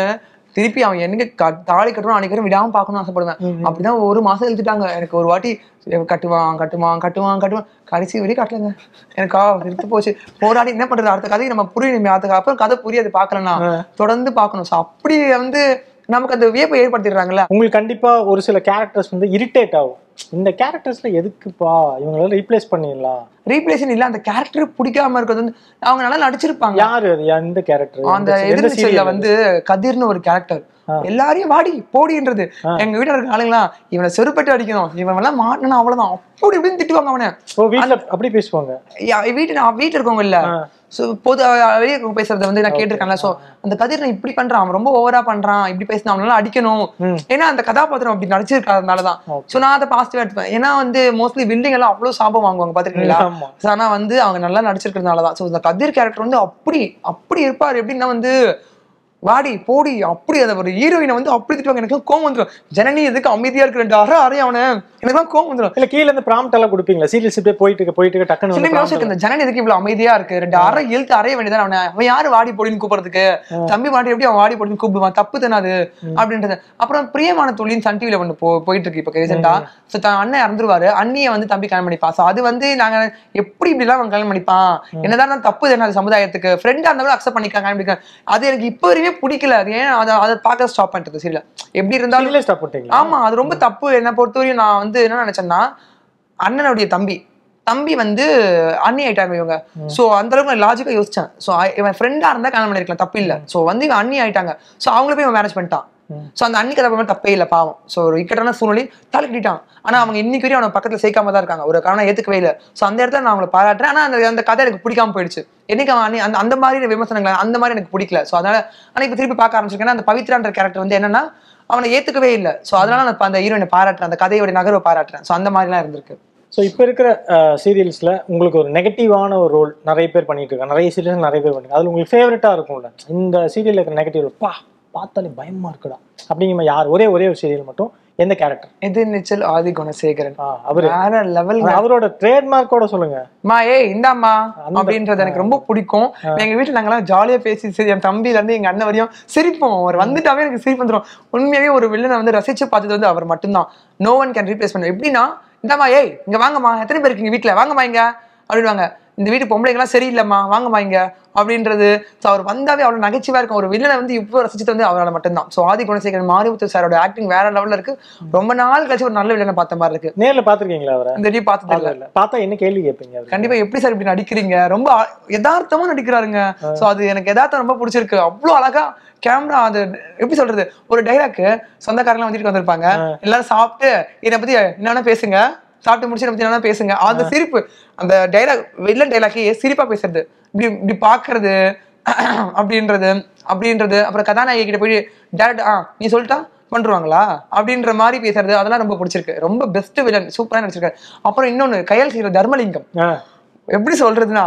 திருப்பி அவன் எனக்கு தாலி கட்டணும் அன்னைக்கு விடாம பார்க்கணும்னு ஆசைப்படுவேன் அப்படிதான் ஒரு மாசம் எழுத்துட்டாங்க எனக்கு ஒரு வாட்டி கட்டுவான் கட்டுவான் கட்டுவான் கட்டுவான் கடைசி வரையும் கட்டலங்க எனக்கா எடுத்து போச்சு போராடி என்ன பண்றது அடுத்த கதையை நம்ம புரியணும் அதுக்கு அப்புறம் கதை புரியாது பாக்கலன்னா தொடர்ந்து பார்க்கணும் ஸோ அப்படி வந்து நமக்கு அந்த வியப்பை ஏற்படுத்திடுறாங்கல்ல உங்களுக்கு கண்டிப்பா ஒரு சில கேரக்டர்ஸ் வந்து இரிட்டேட் ஆகும் இந்த கேரக்டர்ஸ்ல எதுக்குப்பா இவங்கள ரீப்ளேஸ் பண்ணிடலாம் ரீப்ளேஷன் இல்ல அந்த கேரக்டர் பிடிக்காம இருக்கிறது வந்து அவங்க நல்லா நடிச்சிருப்பாங்க யாரு எந்த கேரக்டர் அந்த எதிர்நீச்சல்ல வந்து கதிர்னு ஒரு கேரக்டர் எல்லாரையும் வாடி போடின்றது எங்க வீட்டுல இருக்க ஆளுங்களா இவனை செருப்பட்டு அடிக்கணும் இவன் எல்லாம் மாட்டினா அவ்வளவுதான் அப்படி இப்படின்னு திட்டுவாங்க அவனை அப்படி பேசுவாங்க வீட்டு வீட்டுல இருக்கவங்க இல்ல ஸோ பொது வெளியே பேசுறத வந்து நான் கேட்டிருக்கேன்ல ஸோ அந்த கதிர் நான் இப்படி பண்றான் அவன் ரொம்ப ஓவரா பண்றான் இப்படி பேசினா அவனால அடிக்கணும் ஏன்னா அந்த கதாபாத்திரம் அப்படி நடிச்சிருக்காதனால தான் ஸோ நான் அதை பாசிட்டிவா எடுப்பேன் ஏன்னா வந்து மோஸ்ட்லி வில்லிங் எல்லாம் அவ்வளோ சாபம் வாங்குவாங்க பாத்துருக்கீங்களா ஸோ ஆனா வந்து அவங்க நல்லா நடிச்சிருக்கிறதுனால தான் ஸோ இந்த கதிர் கேரக்டர் வந்து அப்படி அப்படி இருப்பார் எப்படின்னா வந்து வாடி போடி அப்படி அதை ஒரு ஹீரோயினை வந்து அப்படி திட்டுவாங்க எனக்கு கோவம் வந்துடும் ஜனனி எதுக்கு அமைதியா இருக்கிற அற அரை அவனை எனக்கு கோவம் வந்துடும் இல்ல கீழே இருந்து ப்ராம்ட் எல்லாம் கொடுப்பீங்களா சீரியல் இப்படியே போயிட்டு போயிட்டு டக்குனு டக்குன்னு இந்த ஜனனி எதுக்கு இவ்வளவு அமைதியா இருக்கு ரெண்டு அரை இழுத்து அறைய வேண்டியதான் அவனை அவன் யாரு வாடி போடின்னு கூப்பிடுறதுக்கு தம்பி வாட்டி எப்படி அவன் வாடி போடின்னு கூப்பிடுவான் தப்பு தானே அது அப்படின்றது அப்புறம் பிரியமான தொழில் சன் டிவில ஒண்ணு போ போயிட்டு இருக்கு இப்போ ரீசெண்டா சோ தான் அண்ணன் இறந்துருவாரு அண்ணியை வந்து தம்பி கல்யாணம் பண்ணிப்பான் அது வந்து நாங்க எப்படி இப்படி அவன் கல்யாணம் பண்ணிப்பான் என்னதான் தப்பு தானே அது சமுதாயத்துக்கு ஃப்ரெண்டா இருந்தாலும் அக்செப்ட் பண்ணிக்கலாம் கல்யாணம் பண்ணிக்கலாம் அது எனக்கு இப்போ வரையுமே பிடிக்கல அது ஏன் அதை அதை பார்க்க ஸ்டாப் பண்ணிட்டு சரியில்ல எப்படி இருந்தாலும் இல்லை ஸ்டாப் பண்ணிட்டீங்க ஆமா அது ரொம்ப தப்பு என்னை பொறுத்தவரையும் நான் வந்து என்ன நினைச்சேன்னா அண்ணனுடைய தம்பி தம்பி வந்து அண்ணி ஆயிட்டாங்க இவங்க ஸோ அந்த அளவுக்கு நான் லாஜிக்காக யோசிச்சேன் ஸோ இவன் ஃப்ரெண்டாக இருந்தால் கல்யாணம் பண்ணிருக்கலாம் தப்பு இல்லை ஸோ வந்து இவன் அண்ணி ஆயிட்டாங்க ஸோ அவங்கள போய் இவன் மேரேஜ் பண்ணிட்டான் ஸோ அந்த அன்னைக்கு அதை தப்பே இல்லை பாவம் ஸோ ஒரு இக்கட்டான சூழ்நிலை தலைக்கிட்டான் ஆனால் அவங்க இன்னைக்கு வரையும் அவனை பக்கத்தில் சேர்க்காம தான் இருக்காங்க ஒரு காரணம் ஏற்றுக்கவே இல்லை ஸோ அந்த இடத்துல நான் அவங்களை பாராட்டுறேன் ஆனால் அந்த அந்த கதை எனக்கு பிடிக்காம போயிடுச்சு என்னைக்கு அவன் அந்த அந்த மாதிரி விமர்சனங்கள் அந்த மாதிரி எனக்கு பிடிக்கல ஸோ அதனால ஆனால் இப்போ திருப்பி பார்க்க ஆரம்பிச்சிருக்கேன் அந்த பவித்ரான்ற கேரக்டர் வந்து என்னன்னா அவனை ஏற்றுக்கவே இல்லை ஸோ அதனால நான் அந்த ஹீரோயினை பாராட்டுறேன் அந்த கதையோட நகர்வை பாராட்டுறேன் ஸோ அந்த மாதிரிலாம் இருந்திருக்கு ஸோ இப்போ இருக்கிற சீரியல்ஸில் உங்களுக்கு ஒரு நெகட்டிவான ஒரு ரோல் நிறைய பேர் பண்ணிட்டு இருக்காங்க நிறைய சீரியல்ஸ் நிறைய பேர் பண்ணிருக்காங்க அதில் உங்களுக்கு ஃபேவரட்டாக இருக்கும்ல இந்த சீரியலில் இருக்கிற நெகட்டிவ் பா பார்த்தாலே பயமா இருக்குடா அப்படிங்கிற யார் ஒரே ஒரே ஒரு சீரியல் மட்டும் எந்த கேரக்டர் நிச்சல் ஆதி குணசேகரன் அவர் வேற லெவல் அவரோட ட்ரேட்மார்க்கோட சொல்லுங்க மா ஏய் இந்தாம்மா அப்படின்றது எனக்கு ரொம்ப பிடிக்கும் எங்க வீட்டுல நாங்கெல்லாம் ஜாலியா பேசி சரி என் தம்பில இருந்து எங்க அண்ணன் வரையும் சிரிப்போம் அவர் வந்துட்டாவே எனக்கு சிரிப்பு வந்துடும் உண்மையாவே ஒரு வில்லனை வந்து ரசிச்சு பார்த்தது வந்து அவர் மட்டும்தான் நோ ஒன் கேன் ரீப்ளேஸ் பண்ணுவோம் எப்படின்னா இந்தாம்மா ஏய் இங்க வாங்கம்மா எத்தனை பேர் இங்க வீட்டுல வாங்கம்மா இங்க வாங்க இந்த வீட்டு பொம்பளைங்களாம் சரியில்லம்மா வாங்கம்மா இங்க அப்படின்றது ஸோ அவர் வந்தாவே அவ்வளோ நகைச்சுவாக இருக்கும் ஒரு வில்லனை வந்து இப்போ ரசிச்சது வந்து அவரால் மட்டும்தான் ஸோ ஆதி குணசேகரன் மாரிமுத்து சாரோட ஆக்டிங் வேற லெவலில் இருக்கு ரொம்ப நாள் கழிச்சு ஒரு நல்ல வில்லனை பார்த்த மாதிரி இருக்கு நேரில் பார்த்துருக்கீங்களா அவரை இந்த வீடியோ பார்த்தது பாத்தா பார்த்தா என்ன கேள்வி கேட்பீங்க கண்டிப்பாக எப்படி சார் இப்படி நடிக்கிறீங்க ரொம்ப யதார்த்தமாக நடிக்கிறாருங்க ஸோ அது எனக்கு எதார்த்தம் ரொம்ப பிடிச்சிருக்கு அவ்வளோ அழகா கேமரா அது எப்படி சொல்றது ஒரு டைலாக் சொந்தக்காரங்க வந்துட்டு வந்திருப்பாங்க எல்லாரும் சாப்பிட்டு இதை பத்தி என்னென்ன பேசுங்க சாப்பிட்டு முடிச்சு நம்ம என்ன பேசுங்க அந்த சிரிப்பு அந்த டைலாக் வெளில டைலாக்கே சிரிப்பா பேசுறது இப்படி இப்படி பாக்குறது அப்படின்றது அப்படின்றது அப்புறம் கதாநாயகி கிட்ட போய் டேரக்ட் ஆ நீ சொல்லிட்டா பண்ணுவாங்களா அப்படின்ற மாதிரி பேசுறது அதெல்லாம் ரொம்ப பிடிச்சிருக்கு ரொம்ப பெஸ்ட் வில்லன் சூப்பராக நடிச்சிருக்காரு அப்புறம் இன்னொன்று கையால் செய்கிற தர்மலிங்கம் எப்படி சொல்றதுன்னா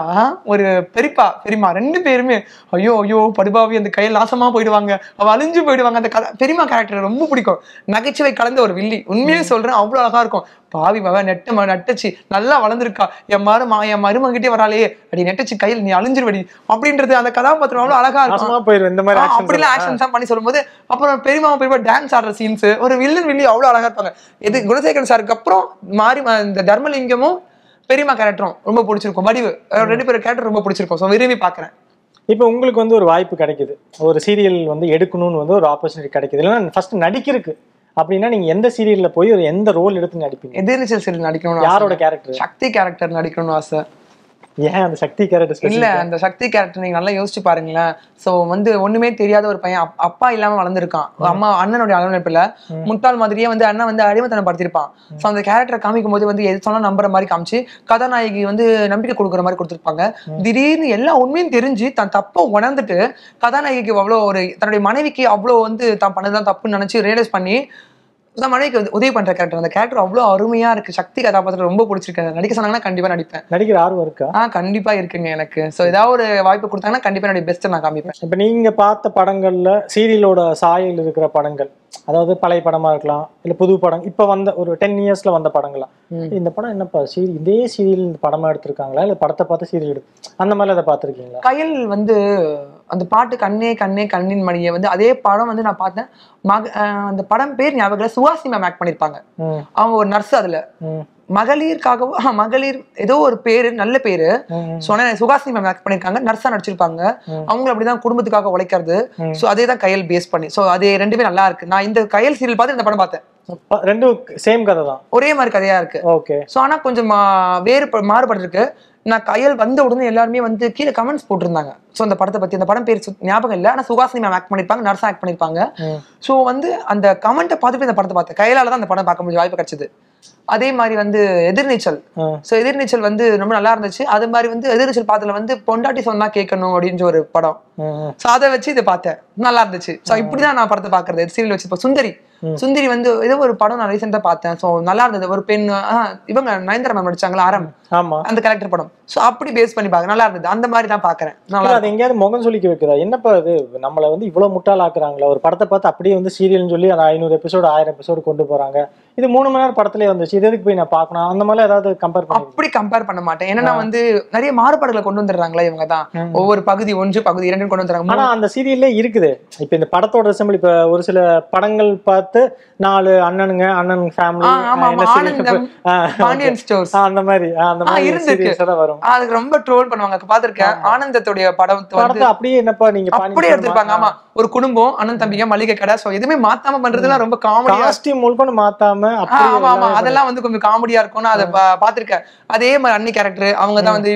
ஒரு பெரியப்பா பெரியமா ரெண்டு பேருமே ஐயோ ஐயோ படுபாவி அந்த கையில் நாசமா போயிடுவாங்க அவ அழிஞ்சு போயிடுவாங்க அந்த கதை பெரியமா கேரக்டர் ரொம்ப பிடிக்கும் நகைச்சுவை கலந்த ஒரு வில்லி உண்மையே சொல்றேன் அவ்வளோ அழகா இருக்கும் பாவி மவ நெட்ட நட்டச்சு நல்லா வளர்ந்துருக்கா என் மாதிரி மா என் மருமகிட்டே வராளே அப்படி நெட்டச்சு கையில் நீ அழிஞ்சிருவடி அப்படின்றது அந்த கதாபாத்திரம் அவ்வளோ அழகா இருக்கும் இந்த மாதிரி அப்படிலாம் ஆக்ஷன்ஸ் பண்ணி சொல்லும்போது அப்புறம் பெரியமா பெரியமா டான்ஸ் ஆடுற சீன்ஸ் ஒரு வில்லன் வில்லி அவ்வளோ அழகா இருப்பாங்க இது குணசேகரன் சாருக்கு அப்புறம் மாறி இந்த தர்மலிங்கமும் பெரியமா கேரக்டரும் ரொம்ப பிடிச்சிருக்கும் வடிவு ரெண்டு பேரும் கேரக்டர் ரொம்ப பிடிச்சிருக்கும் ஸோ விரும்பி பார்க்குறேன் இப்போ உங்களுக்கு வந்து ஒரு வாய்ப்பு கிடைக்குது ஒரு சீரியல் வந்து எடுக்கணும்னு வந்து ஒரு ஆப்பர்ச்சுனிட்டி கிடைக்குது இல்லைன்னா ஃபர்ஸ்ட் நடிக்கிறதுக்கு அப்படின்னா நீங்க எந்த சீரியல்ல போய் ஒரு எந்த ரோல் எடுத்து நடிப்பீங்க எதிர்நீச்சல் சீரியல் நடிக்கணும் யாரோட கேரக்டர் சக்தி கேரக்டர் நடிக்கணும்னு ஆசை ஏன் அந்த சக்தி கேரக்டர் இல்ல அந்த சக்தி கேரக்டர் நீங்க நல்லா யோசிச்சு பாருங்களேன் சோ வந்து ஒண்ணுமே தெரியாத ஒரு பையன் அப்பா இல்லாம வளர்ந்துருக்கான் அம்மா அண்ணனுடைய அளவெடுப்புல முட்டாள் மாதிரியே வந்து அண்ணன் வந்து அடிமைத்தனம் படுத்திருப்பான் சோ அந்த கேரக்டரை காமிக்கும் போது வந்து எது சொன்னா நம்புற மாதிரி காமிச்சு கதாநாயகி வந்து நம்பிக்கை கொடுக்குற மாதிரி கொடுத்துருப்பாங்க திடீர்னு எல்லா உண்மையும் தெரிஞ்சு தன் தப்பை உணர்ந்துட்டு கதாநாயகிக்கு அவ்வளவு ஒரு தன்னுடைய மனைவிக்கு அவ்வளவு வந்து தான் பண்ணதான் தப்புன்னு நினைச்சு ரியலைஸ் பண்ணி தான் மனைவிக்கு உதவி பண்ற கேரக்டர் அந்த கேரக்டர் அவ்வளோ அருமையா இருக்கு சக்தி கதாபாத்திரம் ரொம்ப பிடிச்சிருக்காங்க நடிக்க சொன்னாங்கன்னா கண்டிப்பா நடிப்பேன் நடிக்கிற ஆர்வம் இருக்கா ஆ கண்டிப்பா இருக்குங்க எனக்கு ஸோ ஏதாவது ஒரு வாய்ப்பு கொடுத்தாங்கன்னா கண்டிப்பா நடிக்க பெஸ்ட்டை நான் காமிப்பேன் இப்போ நீங்க பார்த்த படங்கள்ல சீரியலோட சாயல் இருக்கிற படங்கள் அதாவது பழைய படமா இருக்கலாம் இல்ல புது படம் இப்ப வந்த ஒரு டென் இயர்ஸ்ல வந்த படங்களா இந்த படம் என்னப்பா சீரி இதே சீரியல் படமா எடுத்திருக்காங்களா இல்ல படத்தை பார்த்து சீரியல் எடுத்து அந்த மாதிரி அதை பார்த்துருக்கீங்களா கையில் வந்து அந்த பாட்டு கண்ணே கண்ணே கண்ணின் மணியை வந்து அதே படம் வந்து நான் பார்த்தேன் அந்த படம் பேர் ஞாபகம் சுவாசிமா மேம் பண்ணிருப்பாங்க அவங்க ஒரு நர்ஸ் அதுல மகளிருக்காக மகளிர் ஏதோ ஒரு பேரு நல்ல பேரு சொன்ன சுகாசினி மேம் பண்ணிருக்காங்க நர்ஸா நடிச்சிருப்பாங்க அவங்க அப்படிதான் குடும்பத்துக்காக உழைக்கிறது சோ அதே தான் கையல் பேஸ் பண்ணி சோ அதே ரெண்டுமே நல்லா இருக்கு நான் இந்த கையல் சீரியல் பார்த்து இந்த படம் பார்த்தேன் ரெண்டும் சேம் கதை தான் ஒரே மாதிரி கதையா இருக்கு ஓகே சோ ஆனா கொஞ்சம் வேறு மாறுபட்டு இருக்கு நான் கையல் வந்த உடனே எல்லாருமே வந்து கீழே கமெண்ட்ஸ் போட்டிருந்தாங்க ஸோ அந்த படத்தை பற்றி அந்த படம் பேர் ஞாபகம் இல்லை ஆனால் சுகாசினி மேம் ஆக்ட் பண்ணியிருப்பாங்க நர்ஸ் ஆக்ட் பண்ணியிருப்பாங்க ஸோ வந்து அந்த கமெண்ட்டை பார்த்துட்டு அந்த படத்தை பார்த்தேன் கையால் தான் அந்த படம் பார்க்க முடியும் வாய்ப்பு கிடைச்சது அதே மாதிரி வந்து எதிர்நீச்சல் ஸோ எதிர்நீச்சல் வந்து ரொம்ப நல்லா இருந்துச்சு அது மாதிரி வந்து எதிர்நீச்சல் பாத்துல வந்து பொண்டாட்டி சொன்னா கேட்கணும் அப்படின்ற ஒரு படம் ஸோ அதை வச்சு இதை பார்த்தேன் நல்லா இருந்துச்சு ஸோ இப்படிதான் நான் படத்தை பாக்குறது சீரியல் வச்சு இப்போ சுந்தரி சுந்தரி வந்து ஏதோ ஒரு படம் நான் ரீசெண்டா பார்த்தேன் ஸோ நல்லா இருந்தது ஒரு பெண் இவங்க நயன்தாரா மேம் நடிச்சாங்களா ஆரம் அந்த கேரக்டர் படம் ஸோ அப்படி பேஸ் பண்ணி பாக்க நல்லா இருந்தது அந்த மாதிரி தான் பாக்குறேன் நல்லா அது எங்கேயாவது முகம் சொல்லிக்க வைக்கிறா என்னப்பா இது நம்மளை வந்து இவ்வளவு முட்டாளாக்குறாங்களா ஒரு படத்தை பார்த்து அப்படியே வந்து சீரியல்னு சொல்லி ஐநூறு எபிசோடு ஆயிரம் எபிசோடு கொண்டு போறாங்க இது மூணு மணி நேரம் படத்துலேயே வந்துச்சு இது எதுக்கு போய் நான் பார்க்கணும் அந்த மாதிரி ஏதாவது கம்பேர் அப்படி கம்பேர் பண்ண மாட்டேன் ஏன்னா வந்து நிறைய மாறுபாடுகளை கொண்டு வந்துடுறாங்களா இவங்க தான் ஒவ்வொரு பகுதி ஒன்று பகுதி இரண்டு கொண்டு வந்துடுறாங்க ஆனா அந்த சீரியல்லே இருக்குது இப்ப இந்த படத்தோட சிம்பிள் இப்போ ஒரு சில படங்கள் பார்த்து நாலு அண்ணனுங்க அண்ணன் ஃபேமிலி ஸ்டோர்ஸ் அந்த மாதிரி அந்த மாதிரி இருந்துச்சு வரும் அதுக்கு ரொம்ப ட்ரோல் பண்ணுவாங்க பார்த்துருக்கேன் ஆனந்தத்துடைய படம் படத்தை அப்படியே என்னப்பா நீங்க அப்படியே எடுத்திருப்பாங்க ஆமா ஒரு குடும்பம் அண்ணன் தம்பிங்க மளிகை கடை சோ எதுவுமே மாத்தாம பண்றதுலாம் ரொம்ப காமெடி காஸ்டியூம் முழுக்க மாத்தாம இல்லாம ஆமா ஆமா அதெல்லாம் வந்து கொஞ்சம் காமெடியா இருக்கும்னு நான் அதை பாத்திருக்கேன் அதே மாதிரி அன்னி கேரக்டர் அவங்க தான் வந்து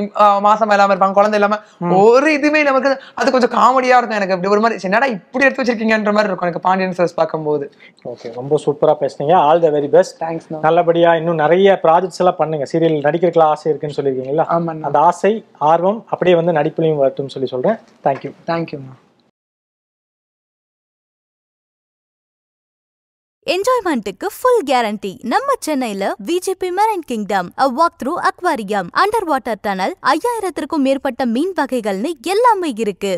மாசமா இல்லாம இருப்பாங்க குழந்தை இல்லாம ஒரு இதுவுமே நமக்கு அது கொஞ்சம் காமெடியா இருக்கும் எனக்கு இப்படி ஒரு மாதிரி என்னடா இப்படி எடுத்து வச்சிருக்கீங்கன்ற மாதிரி இருக்கும் எனக்கு பாண்டியன் சார்ஸ் பார்க்கும்போது ஓகே ரொம்ப சூப்பரா பேசுனீங்க all the very best thanks நல்லபடியா இன்னும் நிறைய ப்ராஜெக்ட்ஸ் எல்லாம் பண்ணுங்க சீரியல் நடிக்கிறதுக்குலாம் ஆசை இருக்குன்னு சொல்லியிருக்கீங்களா அந்த ஆசை ஆர்வம் அப்படியே வந்து நடிப்புலையும் வரட்டும்னு சொல்லி சொல்றேன் தேங்க்யூ தேங்க்யூ என்ஜாய்மெண்ட்டுக்கு ஃபுல் கேரண்டி நம்ம சென்னையில VGP marine kingdom a walk through aquarium under water tunnel ஐயாயிரத்திற்கும் மேற்பட்ட மீன் வகைகள்னு எல்லாமே இருக்கு